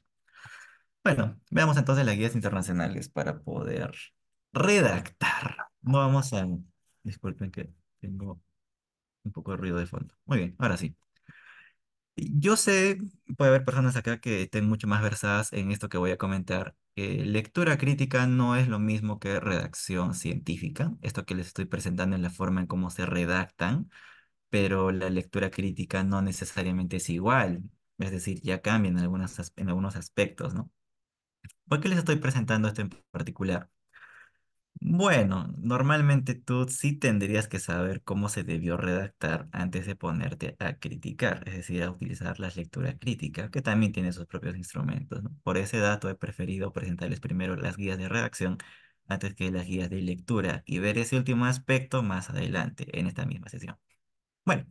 S1: Bueno, veamos entonces las guías internacionales para poder redactar. No Vamos a... Disculpen que tengo un poco de ruido de fondo. Muy bien, ahora sí. Yo sé, puede haber personas acá que estén mucho más versadas en esto que voy a comentar. lectura crítica no es lo mismo que redacción científica. Esto que les estoy presentando es la forma en cómo se redactan, pero la lectura crítica no necesariamente es igual. Es decir, ya cambia en, en algunos aspectos, ¿no? ¿Por qué les estoy presentando esto en particular? Bueno, normalmente tú sí tendrías que saber cómo se debió redactar antes de ponerte a criticar, es decir, a utilizar la lectura crítica, que también tiene sus propios instrumentos, Por ese dato he preferido presentarles primero las guías de redacción antes que las guías de lectura y ver ese último aspecto más adelante en esta misma sesión. Bueno,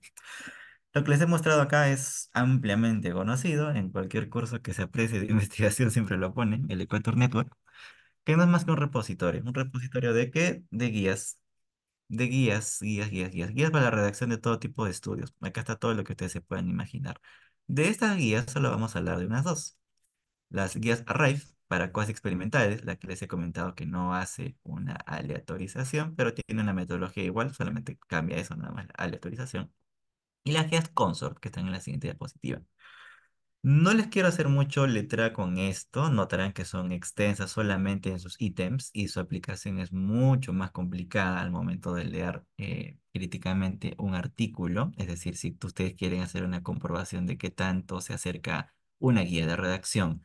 S1: lo que les he mostrado acá es ampliamente conocido, en cualquier curso que se aprecie de investigación siempre lo ponen, el Equator Network que no es más que un repositorio, un repositorio de qué? De guías, de guías, guías, guías, guías, guías para la redacción de todo tipo de estudios. Acá está todo lo que ustedes se puedan imaginar. De estas guías solo vamos a hablar de unas dos. Las guías Arrive para cosas experimentales, la que les he comentado que no hace una aleatorización, pero tiene una metodología igual, solamente cambia eso, nada más la aleatorización. Y las guías Consort, que están en la siguiente diapositiva. No les quiero hacer mucho letra con esto, notarán que son extensas solamente en sus ítems y su aplicación es mucho más complicada al momento de leer eh, críticamente un artículo, es decir, si ustedes quieren hacer una comprobación de qué tanto se acerca una guía de redacción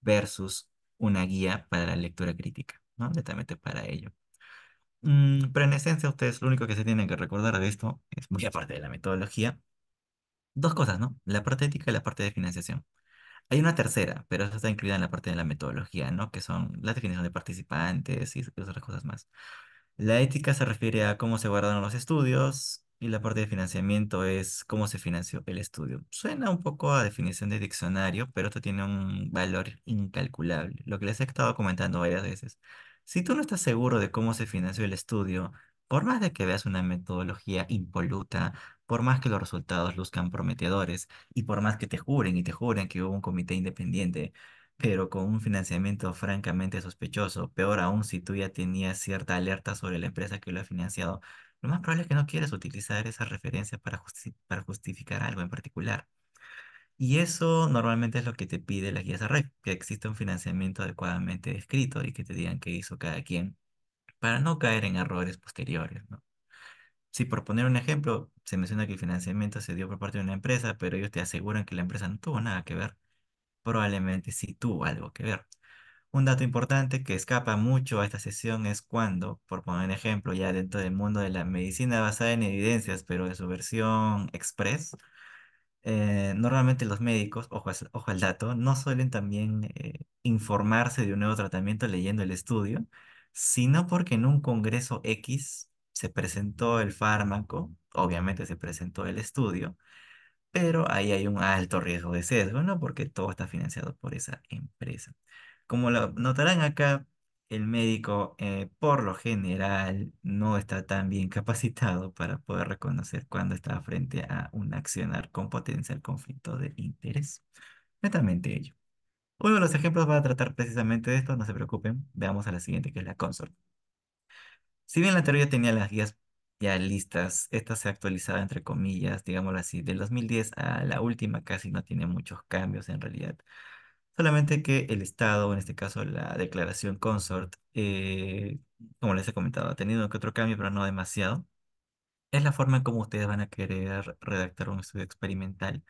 S1: versus una guía para la lectura crítica, ¿no? Netamente para ello. Mm, pero en esencia ustedes lo único que se tienen que recordar de esto es muy aparte de la metodología, dos cosas, ¿no? La parte ética y la parte de financiación. Hay una tercera, pero eso está incluida en la parte de la metodología, ¿no? Que son la definición de participantes y otras cosas más. La ética se refiere a cómo se guardan los estudios y la parte de financiamiento es cómo se financió el estudio. Suena un poco a definición de diccionario, pero esto tiene un valor incalculable, lo que les he estado comentando varias veces. Si tú no estás seguro de cómo se financió el estudio por más de que veas una metodología impoluta, por más que los resultados luzcan prometedores y por más que te juren y te juren que hubo un comité independiente, pero con un financiamiento francamente sospechoso, peor aún si tú ya tenías cierta alerta sobre la empresa que lo ha financiado, lo más probable es que no quieras utilizar esa referencia para, justificar algo en particular. Y eso normalmente es lo que te pide la guía de red, que exista un financiamiento adecuadamente descrito y que te digan qué hizo cada quien para no caer en errores posteriores, ¿no? Si por poner un ejemplo, se menciona que el financiamiento se dio por parte de una empresa, pero ellos te aseguran que la empresa no tuvo nada que ver, probablemente sí tuvo algo que ver. Un dato importante que escapa mucho a esta sesión es cuando, por poner un ejemplo, ya dentro del mundo de la medicina basada en evidencias, pero de su versión express, eh, normalmente los médicos, ojo, al dato, no suelen también eh, informarse de un nuevo tratamiento leyendo el estudio, sino porque en un congreso X se presentó el fármaco, obviamente se presentó el estudio, pero ahí hay un alto riesgo de sesgo, ¿no? Porque todo está financiado por esa empresa. Como lo notarán acá, el médico eh, por lo general no está tan bien capacitado para poder reconocer cuando está frente a un accionar con potencial conflicto de interés. Netamente ello. Uno de los ejemplos va a tratar precisamente de esto, no se preocupen. Veamos a la siguiente, que es la consort. Si bien la teoría tenía las guías ya listas, esta se ha actualizado entre comillas, digámoslo así, del 2010 a la última casi no tiene muchos cambios en realidad. Solamente que el Estado, en este caso la declaración consort, eh, como les he comentado, ha tenido que otro cambio, pero no demasiado. Es la forma en cómo ustedes van a querer redactar un estudio experimental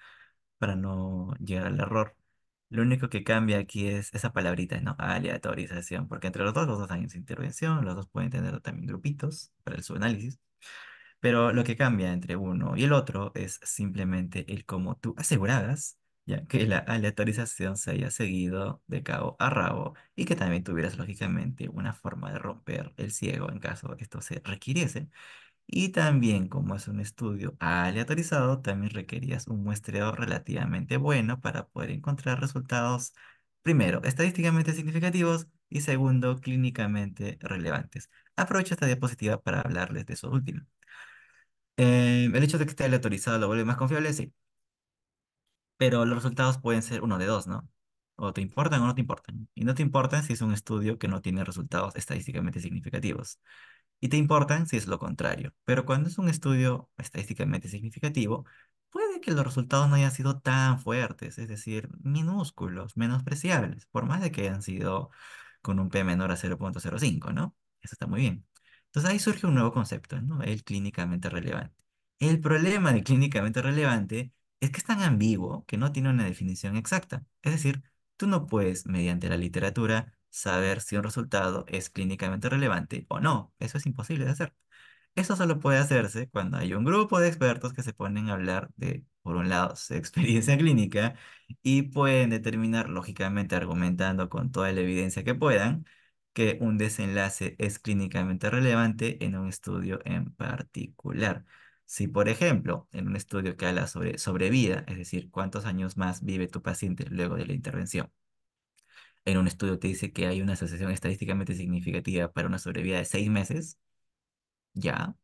S1: para no llegar al error. Lo único que cambia aquí es esa palabrita, ¿no? Aleatorización, porque entre los dos, los dos dan su intervención, los dos pueden tener también grupitos para el subanálisis. Pero lo que cambia entre uno y el otro es simplemente el cómo tú asegurabas ya que la aleatorización se haya seguido de cabo a rabo y que también tuvieras lógicamente una forma de romper el ciego en caso esto se requiriese y también, como es un estudio aleatorizado, también requerías un muestreo relativamente bueno para poder encontrar resultados, primero, estadísticamente significativos y segundo, clínicamente relevantes. Aprovecho esta diapositiva para hablarles de eso último. Em, el hecho de que esté aleatorizado lo vuelve más confiable, sí. Pero los resultados pueden ser uno de dos, ¿no? O te importan o no te importan. Y no te importan si es un estudio que no tiene resultados estadísticamente significativos y te importan si es lo contrario. Pero cuando es un estudio estadísticamente significativo, puede que los resultados no hayan sido tan fuertes, es decir, minúsculos, menospreciables, por más de que hayan sido con un P menor a 0.05, ¿no? Eso está muy bien. Entonces ahí surge un nuevo concepto, ¿no? El clínicamente relevante. El problema de clínicamente relevante es que es tan ambiguo que no tiene una definición exacta. Es decir, tú no puedes, mediante la literatura, saber si un resultado es clínicamente relevante o no. Eso es imposible de hacer. Eso solo puede hacerse cuando hay un grupo de expertos que se ponen a hablar de, por un lado, su experiencia clínica y pueden determinar, lógicamente, argumentando con toda la evidencia que puedan, que un desenlace es clínicamente relevante en un estudio en particular. Si, por ejemplo, en un estudio que habla sobre sobrevida, es decir, cuántos años más vive tu paciente luego de la intervención, en un estudio te dice que hay una asociación estadísticamente significativa para una sobrevida de seis meses, ya,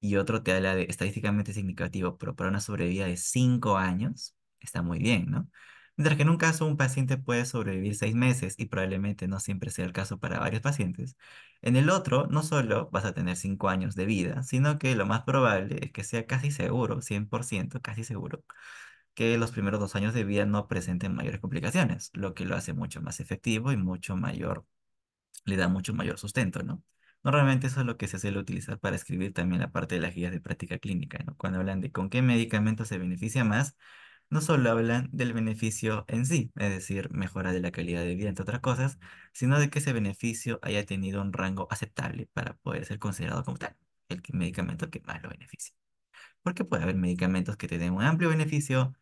S1: y otro te habla de estadísticamente significativo, pero para una sobrevida de cinco años, está muy bien, ¿no? Mientras que en un caso un paciente puede sobrevivir seis meses y probablemente no siempre sea el caso para varios pacientes, en el otro no solo vas a tener cinco años de vida, sino que lo más probable es que sea casi seguro, 100% casi seguro, que los primeros dos años de vida no presenten mayores complicaciones, lo que lo hace mucho más efectivo y mucho mayor, le da mucho mayor sustento, ¿no? Normalmente eso es lo que se suele utilizar para escribir también la parte de las guías de práctica clínica, ¿no? Cuando hablan de con qué medicamento se beneficia más, no solo hablan del beneficio en sí, es decir, mejora de la calidad de vida, entre otras cosas, sino de que ese beneficio haya tenido un rango aceptable para poder ser considerado como tal, el medicamento que más lo beneficia. Porque puede haber medicamentos que te den un amplio beneficio,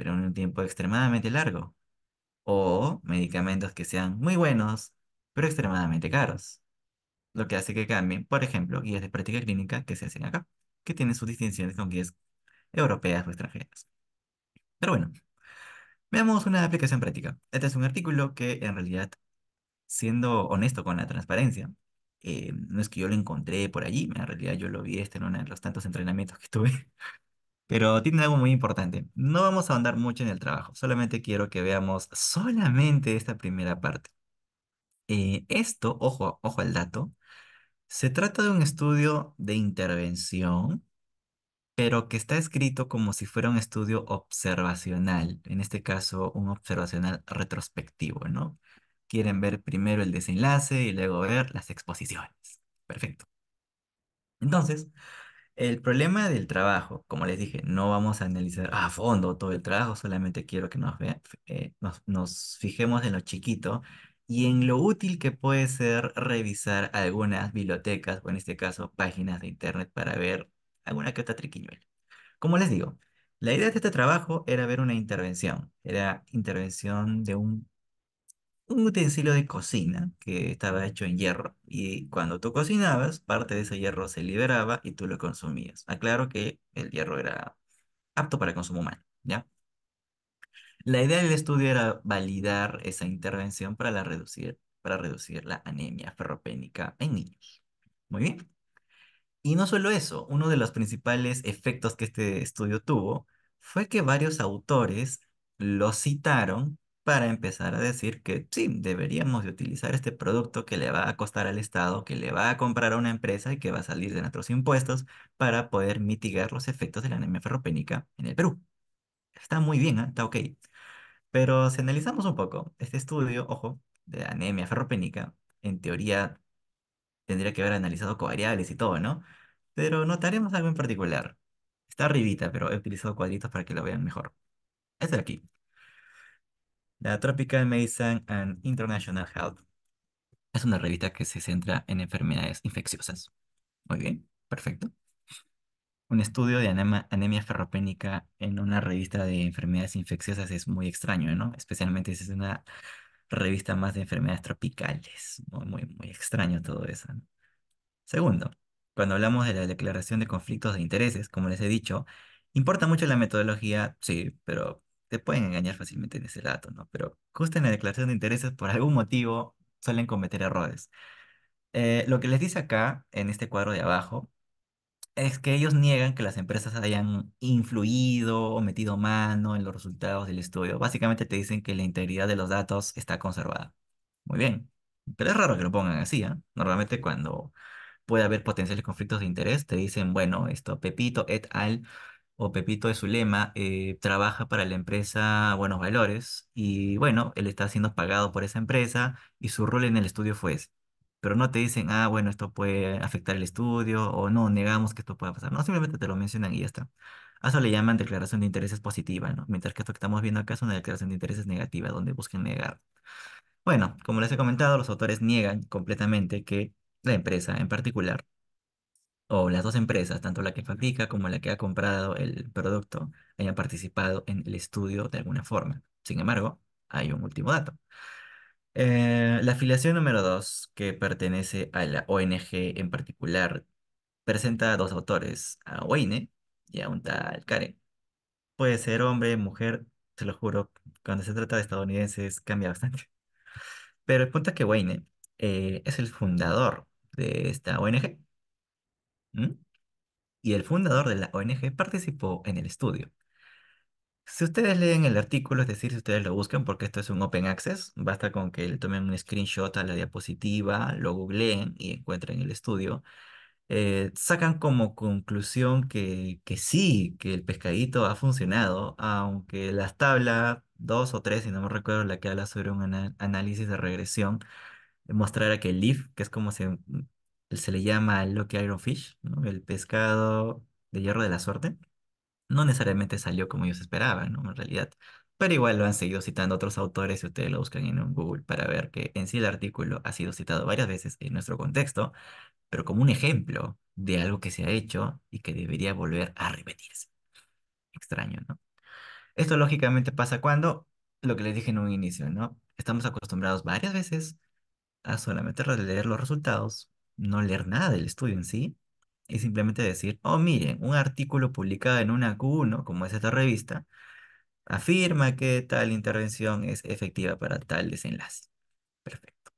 S1: pero en un tiempo extremadamente largo. O medicamentos que sean muy buenos, pero extremadamente caros. Lo que hace que cambien, por ejemplo, guías de práctica clínica que se hacen acá, que tienen sus distinciones con guías europeas o extranjeras. Pero bueno, veamos una aplicación práctica. Este es un artículo que en realidad, siendo honesto con la transparencia, eh, no es que yo lo encontré por allí, en realidad yo lo vi este en uno de los tantos entrenamientos que tuve pero tiene algo muy importante. No vamos a andar mucho en el trabajo, solamente quiero que veamos solamente esta primera parte. Eh, esto, ojo, ojo al dato, se trata de un estudio de intervención, pero que está escrito como si fuera un estudio observacional, en este caso un observacional retrospectivo, ¿no? Quieren ver primero el desenlace y luego ver las exposiciones. Perfecto. Entonces, el problema del trabajo, como les dije, no vamos a analizar a fondo todo el trabajo, solamente quiero que eh, nos, nos, fijemos en lo chiquito y en lo útil que puede ser revisar algunas bibliotecas o en este caso páginas de internet para ver alguna que otra triquiñuela. Como les digo, la idea de este trabajo era ver una intervención, era intervención de un un utensilio de cocina que estaba hecho en hierro y cuando tú cocinabas, parte de ese hierro se liberaba y tú lo consumías. Aclaro que el hierro era apto para consumo humano, ¿ya? La idea del estudio era validar esa intervención para, reducir, para reducir la anemia ferropénica en niños. Muy bien. Y no solo eso, uno de los principales efectos que este estudio tuvo fue que varios autores lo citaron para empezar a decir que sí, deberíamos de utilizar este producto que le va a costar al Estado, que le va a comprar a una empresa y que va a salir de nuestros impuestos para poder mitigar los efectos de la anemia ferropénica en el Perú. Está muy bien, ¿eh? está ok. Pero si analizamos un poco, este estudio, ojo, de anemia ferropénica, en teoría tendría que haber analizado covariables y todo, ¿no? Pero notaremos algo en particular. Está arribita, pero he utilizado cuadritos para que lo vean mejor. Este de aquí la Tropical Medicine and International Health. Es una revista que se centra en enfermedades infecciosas. Muy bien, perfecto. Un estudio de anemia ferropénica en una revista de enfermedades infecciosas es muy extraño, ¿no? Especialmente si es una revista más de enfermedades tropicales. Muy, muy, muy extraño todo eso. Segundo, cuando hablamos de la declaración de conflictos de intereses, como les he dicho, importa mucho la metodología, sí, pero te pueden engañar fácilmente en ese dato, ¿no? Pero justo en la declaración de intereses, por algún motivo, suelen cometer errores. Eh, lo que les dice acá, en este cuadro de abajo, es que ellos niegan que las empresas hayan influido o metido mano en los resultados del estudio. Básicamente te dicen que la integridad de los datos está conservada. Muy bien, pero es raro que lo pongan así, ¿eh? Normalmente cuando puede haber potenciales conflictos de interés, te dicen, bueno, esto Pepito et al o Pepito de Zulema eh, trabaja para la empresa Buenos Valores y bueno, él está siendo pagado por esa empresa y su rol en el estudio fue ese. Pero no te dicen, ah, bueno, esto puede afectar el estudio o no, negamos que esto pueda pasar. No, simplemente te lo mencionan y ya está. A eso le llaman declaración de intereses positiva, ¿no? Mientras que esto que estamos viendo acá es una declaración de intereses negativa, donde buscan negar. Bueno, como les he comentado, los autores niegan completamente que la empresa en particular o las dos empresas, tanto la que fabrica como la que ha comprado el producto, hayan participado en el estudio de alguna forma. Sin embargo, hay un último dato. Eh, la afiliación número dos que pertenece a la ONG en particular, presenta dos autores, a Wayne y a un tal Karen. Puede ser hombre, mujer, se lo juro, cuando se trata de estadounidenses cambia bastante. Pero el punto es que Wayne eh, es el fundador de esta ONG ¿Mm? Y el fundador de la ONG participó en el estudio. Si ustedes leen el artículo, es decir, si ustedes lo buscan, porque esto es un open access, basta con que le tomen un screenshot a la diapositiva, lo googleen y encuentren el estudio. Eh, sacan como conclusión que, sí, que el pescadito ha funcionado, aunque las tablas 2 o 3, si no me recuerdo, la que habla sobre un análisis de regresión, mostrará que el leaf, que es como se se le llama Lucky Iron Fish, El pescado de hierro de la suerte. No necesariamente salió como ellos esperaban, ¿no? En realidad. Pero igual lo han seguido citando otros autores si ustedes lo buscan en un Google para ver que en sí el artículo ha sido citado varias veces en nuestro contexto, pero como un ejemplo de algo que se ha hecho y que debería volver a repetirse. Extraño, ¿no? Esto lógicamente pasa cuando, lo que les dije en un inicio, ¿no? Estamos acostumbrados varias veces a solamente leer los resultados no leer nada del estudio en sí y simplemente decir, oh, miren, un artículo publicado en una Q1, como es esta revista, afirma que tal intervención es efectiva para tal desenlace. Perfecto.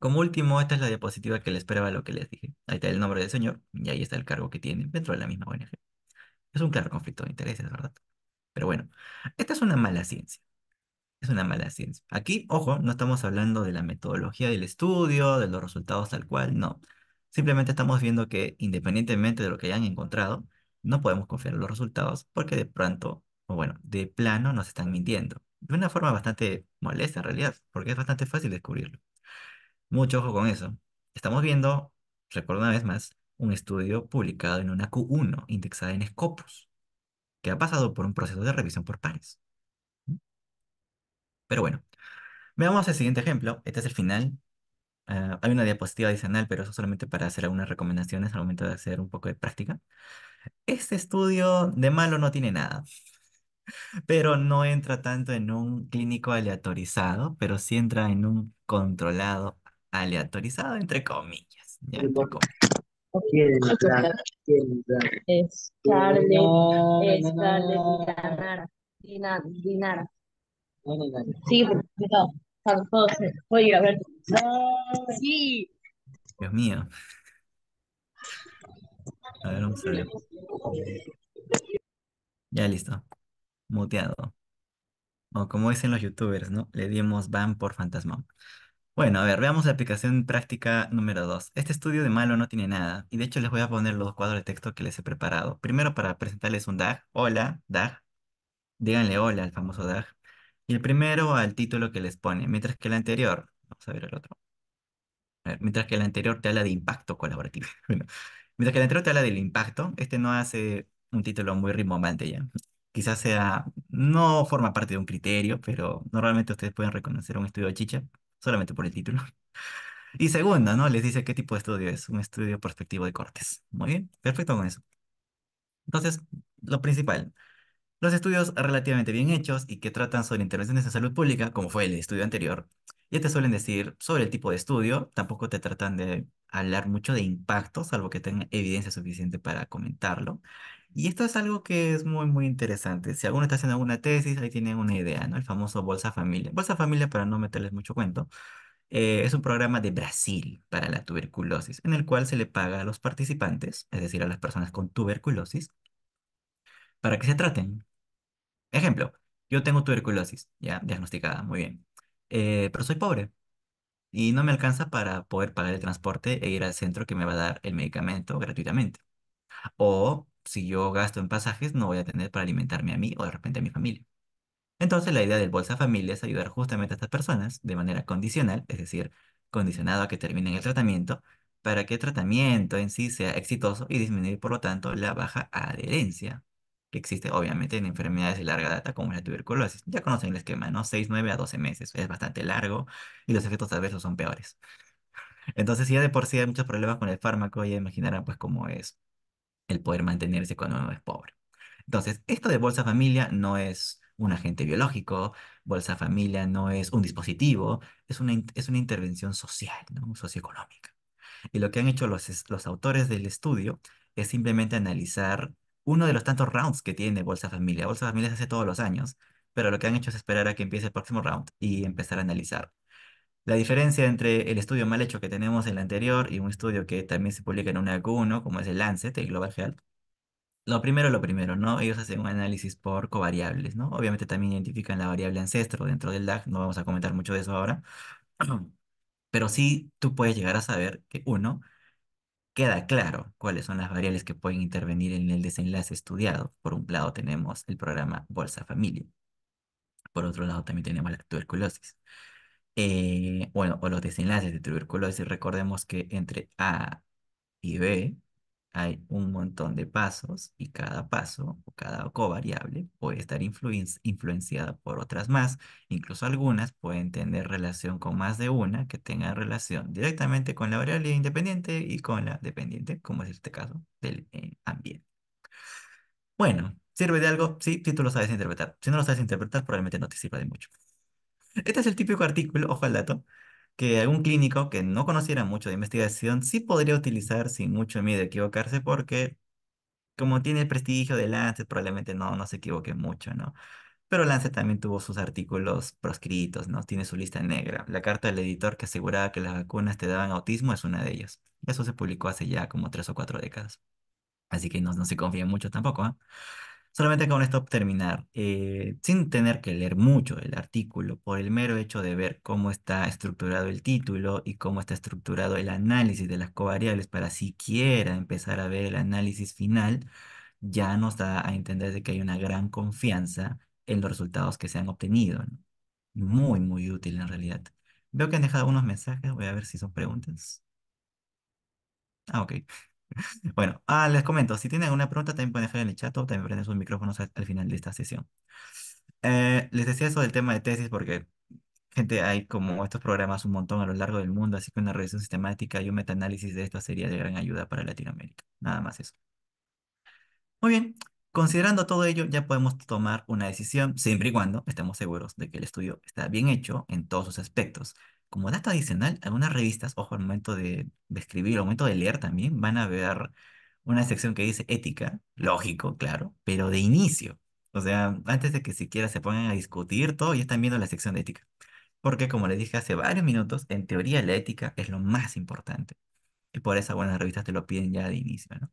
S1: Como último, esta es la diapositiva que les prueba lo que les dije. Ahí está el nombre del señor y ahí está el cargo que tiene dentro de la misma ONG. Es un claro conflicto de intereses, ¿verdad? Pero bueno, esta es una mala ciencia es una mala ciencia. Aquí, ojo, no estamos hablando de la metodología del estudio, de los resultados tal cual, no. Simplemente estamos viendo que independientemente de lo que hayan encontrado, no podemos confiar en los resultados porque de pronto, o bueno, de plano nos están mintiendo. De una forma bastante molesta en realidad, porque es bastante fácil descubrirlo. Mucho ojo con eso. Estamos viendo, recuerdo una vez más, un estudio publicado en una Q1 indexada en Scopus, que ha pasado por un proceso de revisión por pares. Pero bueno, veamos el siguiente ejemplo. Este es el final. Ah, hay una diapositiva adicional, pero eso solamente para hacer algunas recomendaciones al momento de hacer un poco de práctica. Este estudio de malo no tiene nada, pero no entra tanto en un clínico aleatorizado, pero sí entra en un controlado aleatorizado, entre comillas. Ya, entre
S2: Es es Sí, ver. Sí.
S1: Dios mío. A ver, vamos a ver. Ya listo. Muteado. O como dicen los youtubers, ¿no? Le dimos ban por fantasma. Bueno, a ver, veamos la aplicación práctica número 2. Este estudio de malo no tiene nada, y de hecho les voy a poner los cuadros de texto que les he preparado. Primero para presentarles un DAG. Hola, DAG. Díganle hola al famoso DAG. Y el primero al título que les pone, mientras que el anterior, vamos a ver el otro. mientras que el anterior te habla de impacto colaborativo. mientras que el anterior te habla del impacto, este no hace un título muy rimbombante ya. Quizás sea, no forma parte de un criterio, pero normalmente ustedes pueden reconocer un estudio de chicha solamente por el título. Y segundo, ¿no? Les dice qué tipo de estudio es, un estudio prospectivo de cortes. Muy bien, perfecto con eso. Entonces, lo principal, los estudios relativamente bien hechos y que tratan sobre intervenciones en salud pública, como fue el estudio anterior, ya te suelen decir sobre el tipo de estudio, tampoco te tratan de hablar mucho de impacto, salvo que tengan evidencia suficiente para comentarlo. Y esto es algo que es muy, muy interesante. Si alguno está haciendo alguna tesis, ahí tienen una idea, ¿no? El famoso Bolsa Familia. Bolsa Familia, para no meterles mucho cuento, eh, es un programa de Brasil para la tuberculosis, en el cual se le paga a los participantes, es decir, a las personas con tuberculosis, para que se traten, Ejemplo, yo tengo tuberculosis, ya diagnosticada, muy bien, eh, pero soy pobre y no me alcanza para poder pagar el transporte e ir al centro que me va a dar el medicamento gratuitamente. O si yo gasto en pasajes, no voy a tener para alimentarme a mí o de repente a mi familia. Entonces, la idea del Bolsa Familia es ayudar justamente a estas personas de manera condicional, es decir, condicionado a que terminen el tratamiento, para que el tratamiento en sí sea exitoso y disminuir, por lo tanto, la baja adherencia que existe obviamente en enfermedades de larga data como la tuberculosis. Ya conocen el esquema, ¿no? 6, 9 a 12 meses. Es bastante largo y los efectos adversos son peores. Entonces, si ya de por sí hay muchos problemas con el fármaco, ya imaginarán pues cómo es el poder mantenerse cuando uno es pobre. Entonces, esto de Bolsa Familia no es un agente biológico, Bolsa Familia no es un dispositivo, es una, es una intervención social, ¿no? socioeconómica. Y lo que han hecho los, los autores del estudio es simplemente analizar uno de los tantos rounds que tiene Bolsa Familia. Bolsa Familia se hace todos los años, pero lo que han hecho es esperar a que empiece el próximo round y empezar a analizar. La diferencia entre el estudio mal hecho que tenemos en el anterior y un estudio que también se publica en una Q1, como es el Lancet, el Global Health, lo primero, lo primero, ¿no? Ellos hacen un análisis por covariables, ¿no? Obviamente también identifican la variable ancestro dentro del DAG, no vamos a comentar mucho de eso ahora, pero sí tú puedes llegar a saber que uno, queda claro cuáles son las variables que pueden intervenir en el desenlace estudiado. Por un lado tenemos el programa Bolsa Familia. Por otro lado también tenemos la tuberculosis. Eh, bueno, o los desenlaces de tuberculosis. Recordemos que entre A y B hay un montón de pasos y cada paso o cada covariable puede estar influenciada por otras más. Incluso algunas pueden tener relación con más de una que tenga relación directamente con la variable independiente y con la dependiente, como es este caso del eh, ambiente. Bueno, ¿sirve de algo? Sí, si tú lo sabes interpretar. Si no lo sabes interpretar, probablemente no te sirva de mucho. Este es el típico artículo, ojo al dato, que algún clínico que no conociera mucho de investigación sí podría utilizar sin mucho miedo a equivocarse porque como tiene el prestigio de Lancet, probablemente no, no se equivoque mucho, ¿no? Pero Lancet también tuvo sus artículos proscritos, ¿no? Tiene su lista negra. La carta del editor que aseguraba que las vacunas te daban autismo es una de ellas. Eso se publicó hace ya como tres o cuatro décadas. Así que no, no se confía mucho tampoco, ¿ah? Solamente con esto terminar, eh, sin tener que leer mucho el artículo, por el mero hecho de ver cómo está estructurado el título y cómo está estructurado el análisis de las covariables para siquiera empezar a ver el análisis final, ya nos da a entender que hay una gran confianza en los resultados que se han obtenido. Muy, muy útil en realidad. Veo que han dejado unos mensajes, voy a ver si son preguntas. Ah, ok. Bueno, ah, les comento, si tienen alguna pregunta también pueden dejar en el chat o también prenden sus micrófonos al, final de esta sesión. Eh, les decía eso del tema de tesis porque, gente, hay como estos programas un montón a lo largo del mundo, así que una revisión sistemática y un metaanálisis de esto sería de gran ayuda para Latinoamérica. Nada más eso. Muy bien, considerando todo ello, ya podemos tomar una decisión, siempre y cuando estemos seguros de que el estudio está bien hecho en todos sus aspectos como dato adicional, algunas revistas, ojo, al momento de, escribir, al momento de leer también, van a ver una sección que dice ética, lógico, claro, pero de inicio. O sea, antes de que siquiera se pongan a discutir todo, ya están viendo la sección de ética. Porque como les dije hace varios minutos, en teoría la ética es lo más importante. Y por eso algunas revistas te lo piden ya de inicio, ¿no?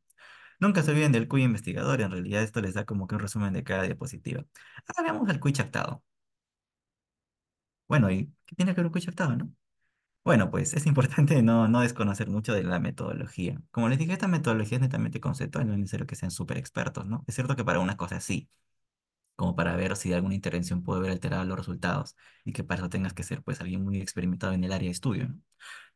S1: Nunca se olviden del cuy investigador, en realidad esto les da como que un resumen de cada diapositiva. Ahora veamos el cuy chactado. Bueno, ¿y qué tiene que ver un cuello octavo, no? Bueno, pues es importante no, no desconocer mucho de la metodología. Como les dije, esta metodología es netamente conceptual, no es necesario que sean súper expertos, ¿no? Es cierto que para una cosas sí, como para ver si alguna intervención puede haber alterado los resultados y que para eso tengas que ser pues alguien muy experimentado en el área de estudio, ¿no?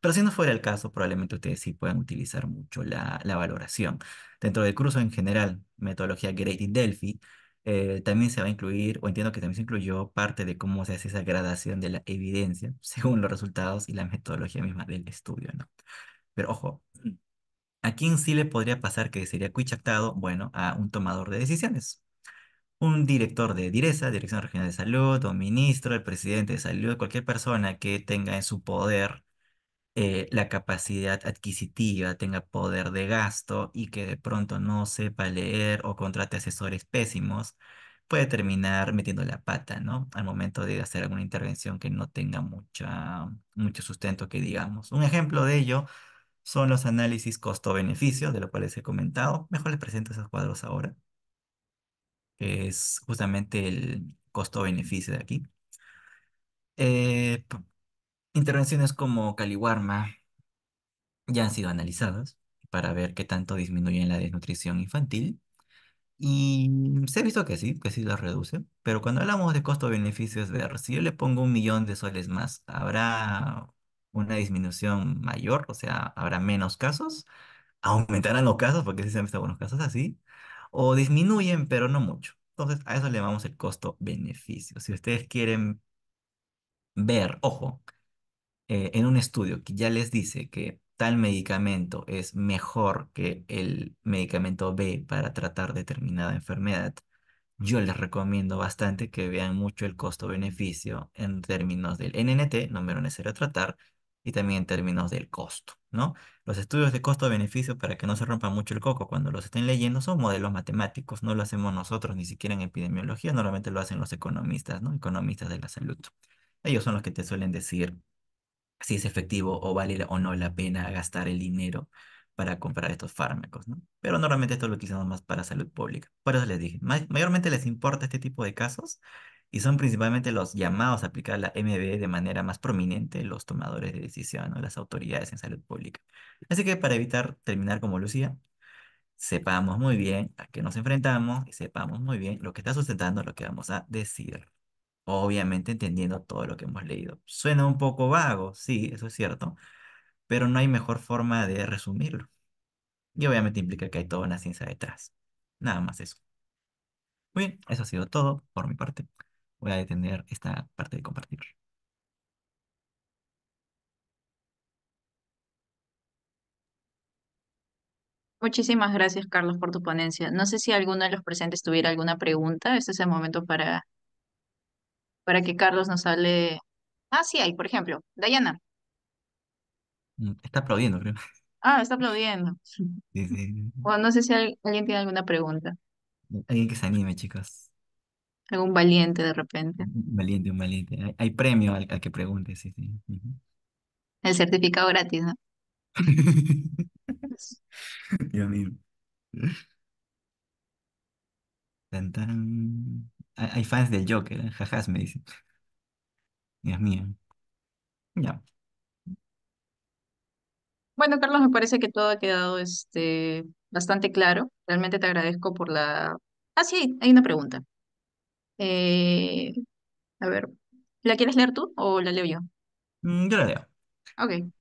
S1: Pero si no fuera el caso, probablemente ustedes sí puedan utilizar mucho la, la valoración. Dentro del curso en general, metodología Grading Delphi, eh, también se va a incluir, o entiendo que también se incluyó parte de cómo se hace esa gradación de la evidencia según los resultados y la metodología misma del estudio, ¿no? Pero ojo, ¿a quién sí le podría pasar que sería cuichactado? Bueno, a un tomador de decisiones. Un director de DIRESA, Dirección Regional de Salud, o ministro, el presidente de salud, cualquier persona que tenga en su poder eh, la capacidad adquisitiva, tenga poder de gasto y que de pronto no sepa leer o contrate asesores pésimos, puede terminar metiendo la pata, ¿no? Al momento de hacer alguna intervención que no tenga mucha, mucho sustento, que digamos. Un ejemplo de ello son los análisis costo-beneficio, de los cuales he comentado. Mejor les presento esos cuadros ahora, es justamente el costo-beneficio de aquí. Eh, Intervenciones como Caliwarma ya han sido analizadas para ver qué tanto disminuyen la desnutrición infantil y se ha visto que sí, que sí la reduce, pero cuando hablamos de costo-beneficio es ver, si yo le pongo un millón de soles más, ¿habrá una disminución mayor? O sea, ¿habrá menos casos? ¿Aumentarán los casos? Porque sí se han visto algunos casos así. O disminuyen, pero no mucho. Entonces, a eso le llamamos el costo-beneficio. Si ustedes quieren ver, ojo, eh, en un estudio que ya les dice que tal medicamento es mejor que el medicamento B para tratar determinada enfermedad, yo les recomiendo bastante que vean mucho el costo-beneficio en términos del NNT, número necesario a tratar, y también en términos del costo, ¿no? Los estudios de costo-beneficio, para que no se rompa mucho el coco cuando los estén leyendo, son modelos matemáticos, no lo hacemos nosotros, ni siquiera en epidemiología, normalmente lo hacen los economistas, ¿no? Economistas de la salud. Ellos son los que te suelen decir si es efectivo o vale o no la pena gastar el dinero para comprar estos fármacos, ¿no? Pero normalmente esto lo utilizamos más para salud pública. Por eso les dije, mayormente les importa este tipo de casos y son principalmente los llamados a aplicar la MB de manera más prominente los tomadores de decisión, ¿no? las autoridades en salud pública. Así que para evitar terminar como Lucía, sepamos muy bien a qué nos enfrentamos y sepamos muy bien lo que está sustentando lo que vamos a decidir obviamente entendiendo todo lo que hemos leído. Suena un poco vago, sí, eso es cierto, pero no hay mejor forma de resumirlo. Y obviamente implica que hay toda una ciencia detrás. Nada más eso. Muy bien, eso ha sido todo por mi parte. Voy a detener esta parte de compartir.
S3: Muchísimas gracias, Carlos, por tu ponencia. No sé si alguno de los presentes tuviera alguna pregunta. Este es el momento para para que Carlos nos hable. Ah, sí hay, por ejemplo, Dayana.
S1: Mm, está aplaudiendo, creo.
S3: Ah, está aplaudiendo. Sí, Bueno, no sé si alguien tiene alguna pregunta,
S1: Alguien que se anime, chicos.
S3: algún valiente de repente.
S1: Un Valiente, un valiente. Hay, premio al, que pregunte, sí, sí.
S3: El certificado gratis, ¿no?
S1: Yo mío. Tan, hay fans del Joker, ¿eh? Jajás, me dicen. Dios mío. Ya.
S3: Bueno, Carlos, me parece que todo ha quedado este, bastante claro. Realmente te agradezco por la... Ah, sí, hay una pregunta. Eh, a ver, ¿la quieres leer tú o la leo yo?
S1: Mm, yo la leo. Ok.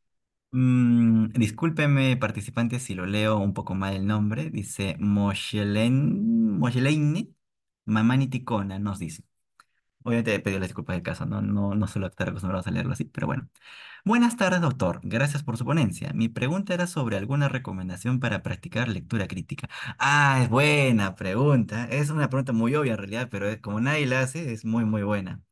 S1: Mm, discúlpeme, participantes, si lo leo un poco mal el nombre. Dice Moshelen, Moshelein... Mamá ni ticona, nos dice. Obviamente he pedido las disculpas de caso, no, no, no suelo estar acostumbrado a leerlo así, pero bueno. Buenas tardes, doctor. Gracias por su ponencia. Mi pregunta era sobre alguna recomendación para practicar lectura crítica. Ah, es buena pregunta. Es una pregunta muy obvia en realidad, pero es- como nadie la hace, es muy, muy buena.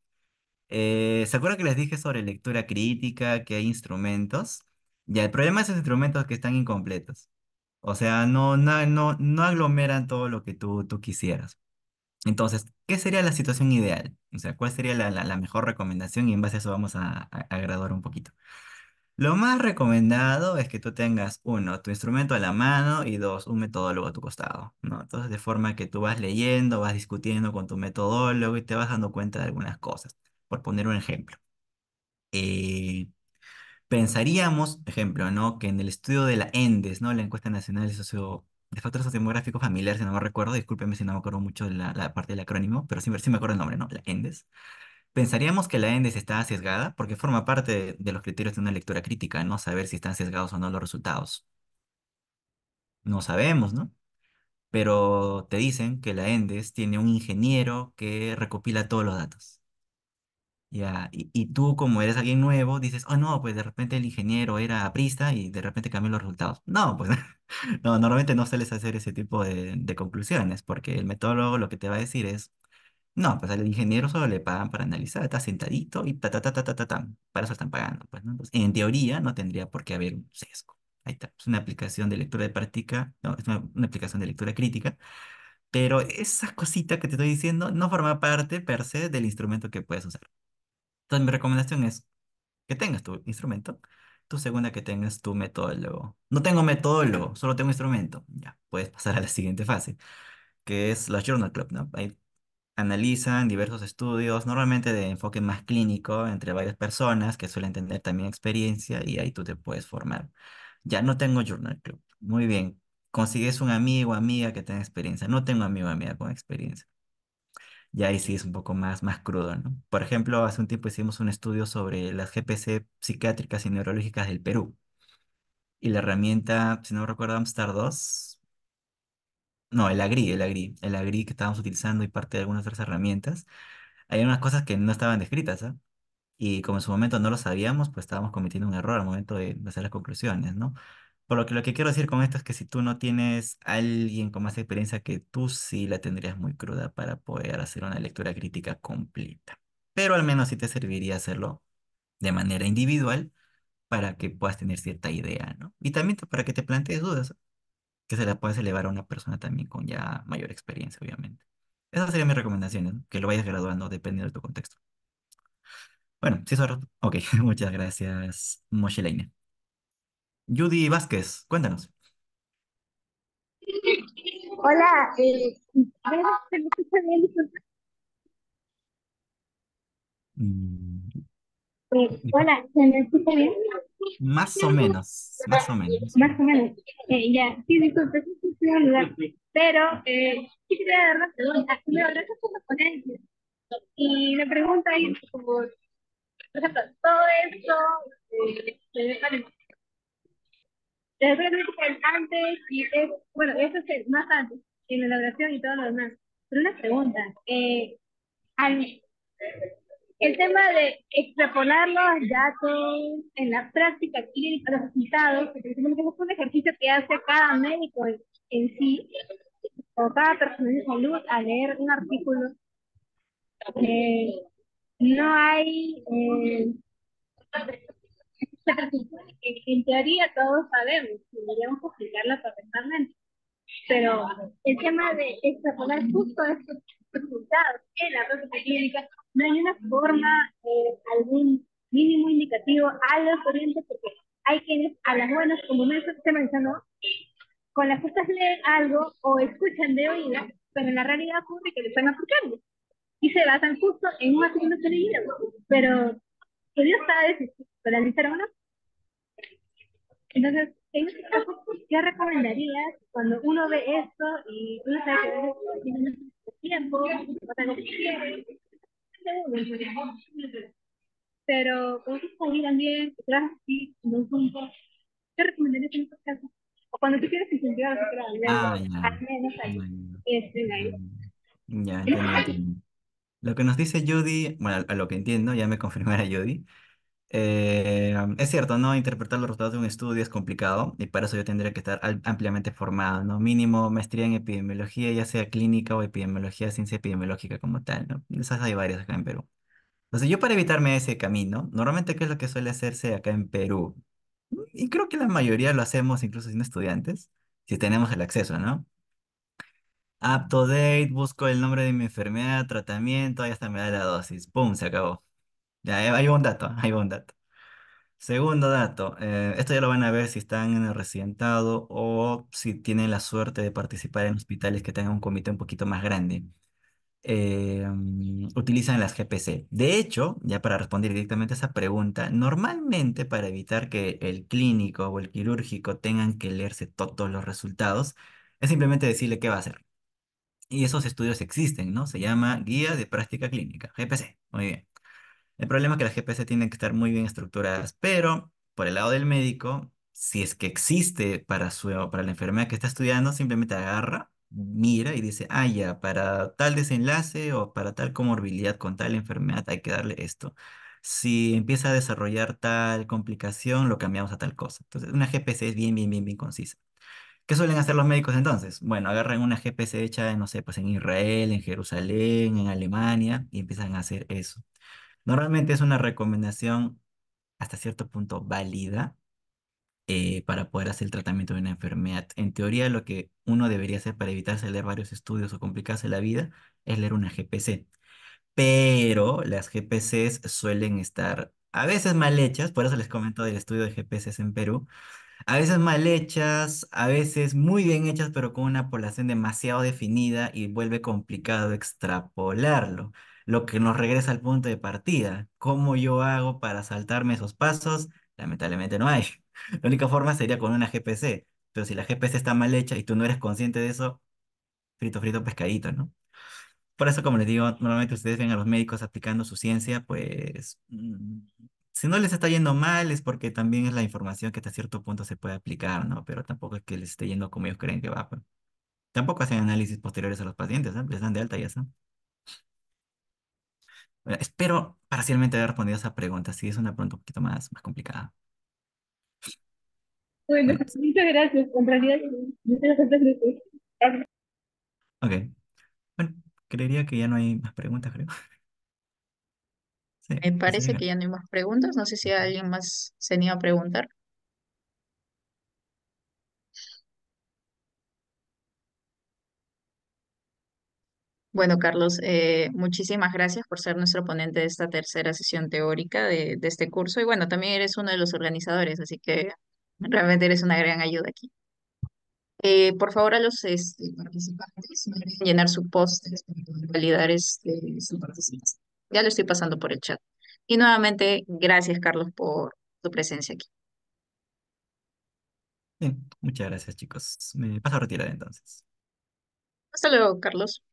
S1: Eh, ¿se acuerdan que les dije sobre lectura crítica, que hay instrumentos? Ya, el problema es esos instrumentos que están incompletos. O sea, no, no, no, no aglomeran todo lo que tú, tú quisieras. Entonces, ¿qué sería la situación ideal? O sea, ¿cuál sería la, mejor recomendación? Y en base a eso vamos a, graduar un poquito. Lo más recomendado es que tú tengas, uno, tu instrumento a la mano y dos, un metodólogo a tu costado, ¿no? Entonces, de forma que tú vas leyendo, vas discutiendo con tu metodólogo y te vas dando cuenta de algunas cosas. Por poner un ejemplo. Eh, pensaríamos, ejemplo, ¿no? Que en el estudio de la ENDES, ¿no? La Encuesta Nacional de Socio de factores sociodemográficos familiares, si no me recuerdo, discúlpeme si no me acuerdo mucho la, la parte del acrónimo, pero sí, me acuerdo el nombre, ¿no? La ENDES. Pensaríamos que la ENDES está sesgada porque forma parte de, de los criterios de una lectura crítica, ¿no? Saber si están sesgados o no los resultados. No sabemos, ¿no? Pero te dicen que la ENDES tiene un ingeniero que recopila todos los datos y, tú como eres alguien nuevo, dices, oh no, pues de repente el ingeniero era aprista y de repente cambió los resultados. No, pues no, normalmente no sueles hacer ese tipo de, de conclusiones, porque el metodólogo lo que te va a decir es, no, pues al ingeniero solo le pagan para analizar, está sentadito y ta, ta, ta, ta, ta, ta, para eso están pagando. Pues, en teoría no tendría por qué haber un sesgo. Ahí está, es una aplicación de lectura de práctica, no, es una, aplicación de lectura crítica, pero esa cosita que te estoy diciendo no forma parte per se del instrumento que puedes usar. Entonces, mi recomendación es que tengas tu instrumento. Tu segunda, que tengas tu metodólogo. No tengo metodólogo, solo tengo instrumento. Ya, puedes pasar a la siguiente fase, que es los Journal Club, ¿no? Ahí analizan diversos estudios, normalmente de enfoque más clínico, entre varias personas que suelen tener también experiencia y ahí tú te puedes formar. Ya no tengo Journal Club. Muy bien. Consigues un amigo, amiga que tenga experiencia. No tengo amigo, o amiga con experiencia y ahí sí es un poco más, más crudo, ¿no? Por ejemplo, hace un tiempo hicimos un estudio sobre las GPC psiquiátricas y neurológicas del Perú. Y la herramienta, si no recuerdo, Amstar 2, no, el AGRI, el AGRI, el AGRI que estábamos utilizando y parte de algunas otras herramientas, hay unas cosas que no estaban descritas, ¿ah? Y como en su momento no lo sabíamos, pues estábamos cometiendo un error al momento de hacer las conclusiones, ¿no? Por lo que lo que quiero decir con esto es que si tú no tienes alguien con más experiencia que tú, sí la tendrías muy cruda para poder hacer una lectura crítica completa. Pero al menos sí te serviría hacerlo de manera individual para que puedas tener cierta idea, ¿no? Y también para que te plantees dudas, que se las puedas elevar a una persona también con ya mayor experiencia, obviamente. Esas serían mis recomendaciones, que lo vayas graduando dependiendo de tu contexto. Bueno, sí, eso. Ok, muchas gracias, Moshe Judy Vázquez, cuéntanos.
S2: Hola, eh, hola, ¿se me escucha bien? Más o menos, más o menos. Más o menos. Eh, ya, sí, disculpe, sí, sí, sí, sí. Pero, eh, sí quería dar una pregunta. Ah, me hablaste con los ponentes. Y la pregunta es, por ejemplo, todo esto, eh, antes y es, bueno, eso es más antes, en la elaboración y todo lo demás. Pero una pregunta, eh, el tema de extrapolar los datos en la práctica clínica, los resultados, porque es un ejercicio que hace cada médico en, sí, o cada persona de salud, a leer un artículo, eh, no hay... Eh, en, teoría todos sabemos, deberíamos publicarla perfectamente. Pero el tema de extrapolar justo estos resultados en la práctica clínica, no hay una forma, eh, algún mínimo indicativo a los porque hay quienes a las buenas, como no se con las justas leen algo o escuchan de oído pero en la realidad ocurre que le están aplicando y se basan justo en una segunda teoría. Pero Dios sabe si realizaron o no. Entonces, ¿qué recomendarías cuando uno ve esto y uno sabe que a tiempo? tiene tiempo, pero como tú también, claro, sí, no son ¿Qué recomendarías en estos casos? O cuando tú quieres incentivar a otro ah, al menos ahí, este,
S1: ya, Ya, este, Lo que nos dice Judy, bueno, a lo que entiendo, ya me confirmará Judy, eh, es cierto, ¿no? Interpretar los resultados de un estudio es complicado y para eso yo tendría que estar ampliamente formado, ¿no? Mínimo maestría en epidemiología, ya sea clínica o epidemiología, ciencia epidemiológica como tal, ¿no? Esas hay varias acá en Perú. Entonces, yo para evitarme ese camino, normalmente, ¿qué es lo que suele hacerse acá en Perú? Y creo que la mayoría lo hacemos incluso sin estudiantes, si tenemos el acceso, ¿no? Up to date, busco el nombre de mi enfermedad, tratamiento, ahí hasta me da la dosis, ¡pum! Se acabó. Ya, eh, hay un dato, hay un dato. Segundo dato, eh, esto ya lo van a ver si están en el residentado o si tienen la suerte de participar en hospitales que tengan un comité un poquito más grande. Eh, utilizan las GPC. De hecho, ya para responder directamente a esa pregunta, normalmente para evitar que el clínico o el quirúrgico tengan que leerse todos los resultados, es simplemente decirle qué va a hacer. Y esos estudios existen, ¿no? Se llama Guía de Práctica Clínica, GPC. Muy bien. El problema es que las GPS tienen que estar muy bien estructuradas, pero por el lado del médico, si es que existe para, su, para la enfermedad que está estudiando, simplemente agarra, mira y dice, ah, ya, para tal desenlace o para tal comorbilidad con tal enfermedad hay que darle esto. Si empieza a desarrollar tal complicación, lo cambiamos a tal cosa. Entonces, una GPC es bien, bien, bien, bien concisa. ¿Qué suelen hacer los médicos entonces? Bueno, agarran una GPC hecha, no sé, pues en Israel, en Jerusalén, en Alemania, y empiezan a hacer eso. Normalmente es una recomendación hasta cierto punto válida eh, para poder hacer el tratamiento de una enfermedad. En teoría, lo que uno debería hacer para evitarse leer varios estudios o complicarse la vida es leer una GPC. Pero las GPCs suelen estar a veces mal hechas, por eso les comento del estudio de GPCs en Perú, a veces mal hechas, a veces muy bien hechas, pero con una población demasiado definida y vuelve complicado extrapolarlo lo que nos regresa al punto de partida. ¿Cómo yo hago para saltarme esos pasos? Lamentablemente no hay. La única forma sería con una GPC, pero si la GPC está mal hecha y tú no eres consciente de eso, frito, frito, pescadito, ¿no? Por eso, como les digo, normalmente ustedes ven a los médicos aplicando su ciencia, pues mm, si no les está yendo mal es porque también es la información que hasta cierto punto se puede aplicar, ¿no? Pero tampoco es que les esté yendo como ellos creen que va. Pues. Tampoco hacen análisis posteriores a los pacientes, ¿eh? les dan de alta y ya está. Espero parcialmente haber respondido esa pregunta. si es una pregunta un poquito más, más complicada.
S2: Bueno, muchas gracias. En realidad, muchas gracias.
S1: ok. Bueno, creería que ya no hay más preguntas, creo. Me parece que
S3: ya no hay más preguntas. No sé si alguien más se niega a preguntar. Bueno, Carlos, eh, muchísimas gracias por ser nuestro ponente de esta tercera sesión teórica de, de este curso. Y bueno, también eres uno de los organizadores, así que realmente eres una gran ayuda aquí. Eh, por favor, a los este, participantes, llenar su post para validar este, su participación. Ya lo estoy pasando por el chat. Y nuevamente, gracias, Carlos, por tu presencia aquí.
S1: muchas gracias, chicos. Me paso a retirar entonces.
S3: Hasta luego, Carlos.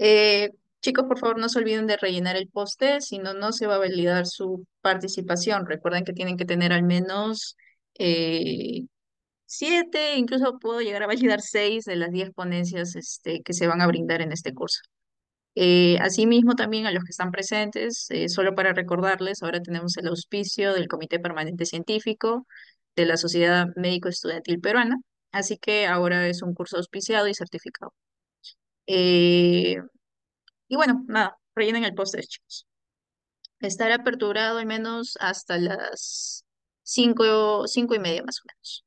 S3: Eh, chicos, por favor, no se olviden de rellenar el poste, si no, no se va a validar su participación. Recuerden que tienen que tener al menos eh, siete, incluso puedo llegar a validar seis de las diez ponencias este, que se van a brindar en este curso. Eh, asimismo, también a los que están presentes, eh, solo para recordarles, ahora tenemos el auspicio del Comité Permanente Científico de la Sociedad Médico Estudiantil Peruana, así que ahora es un curso auspiciado y certificado. Eh, y bueno, nada, rellenen el póster, chicos. Estará aperturado al menos hasta las cinco, cinco y media más o menos.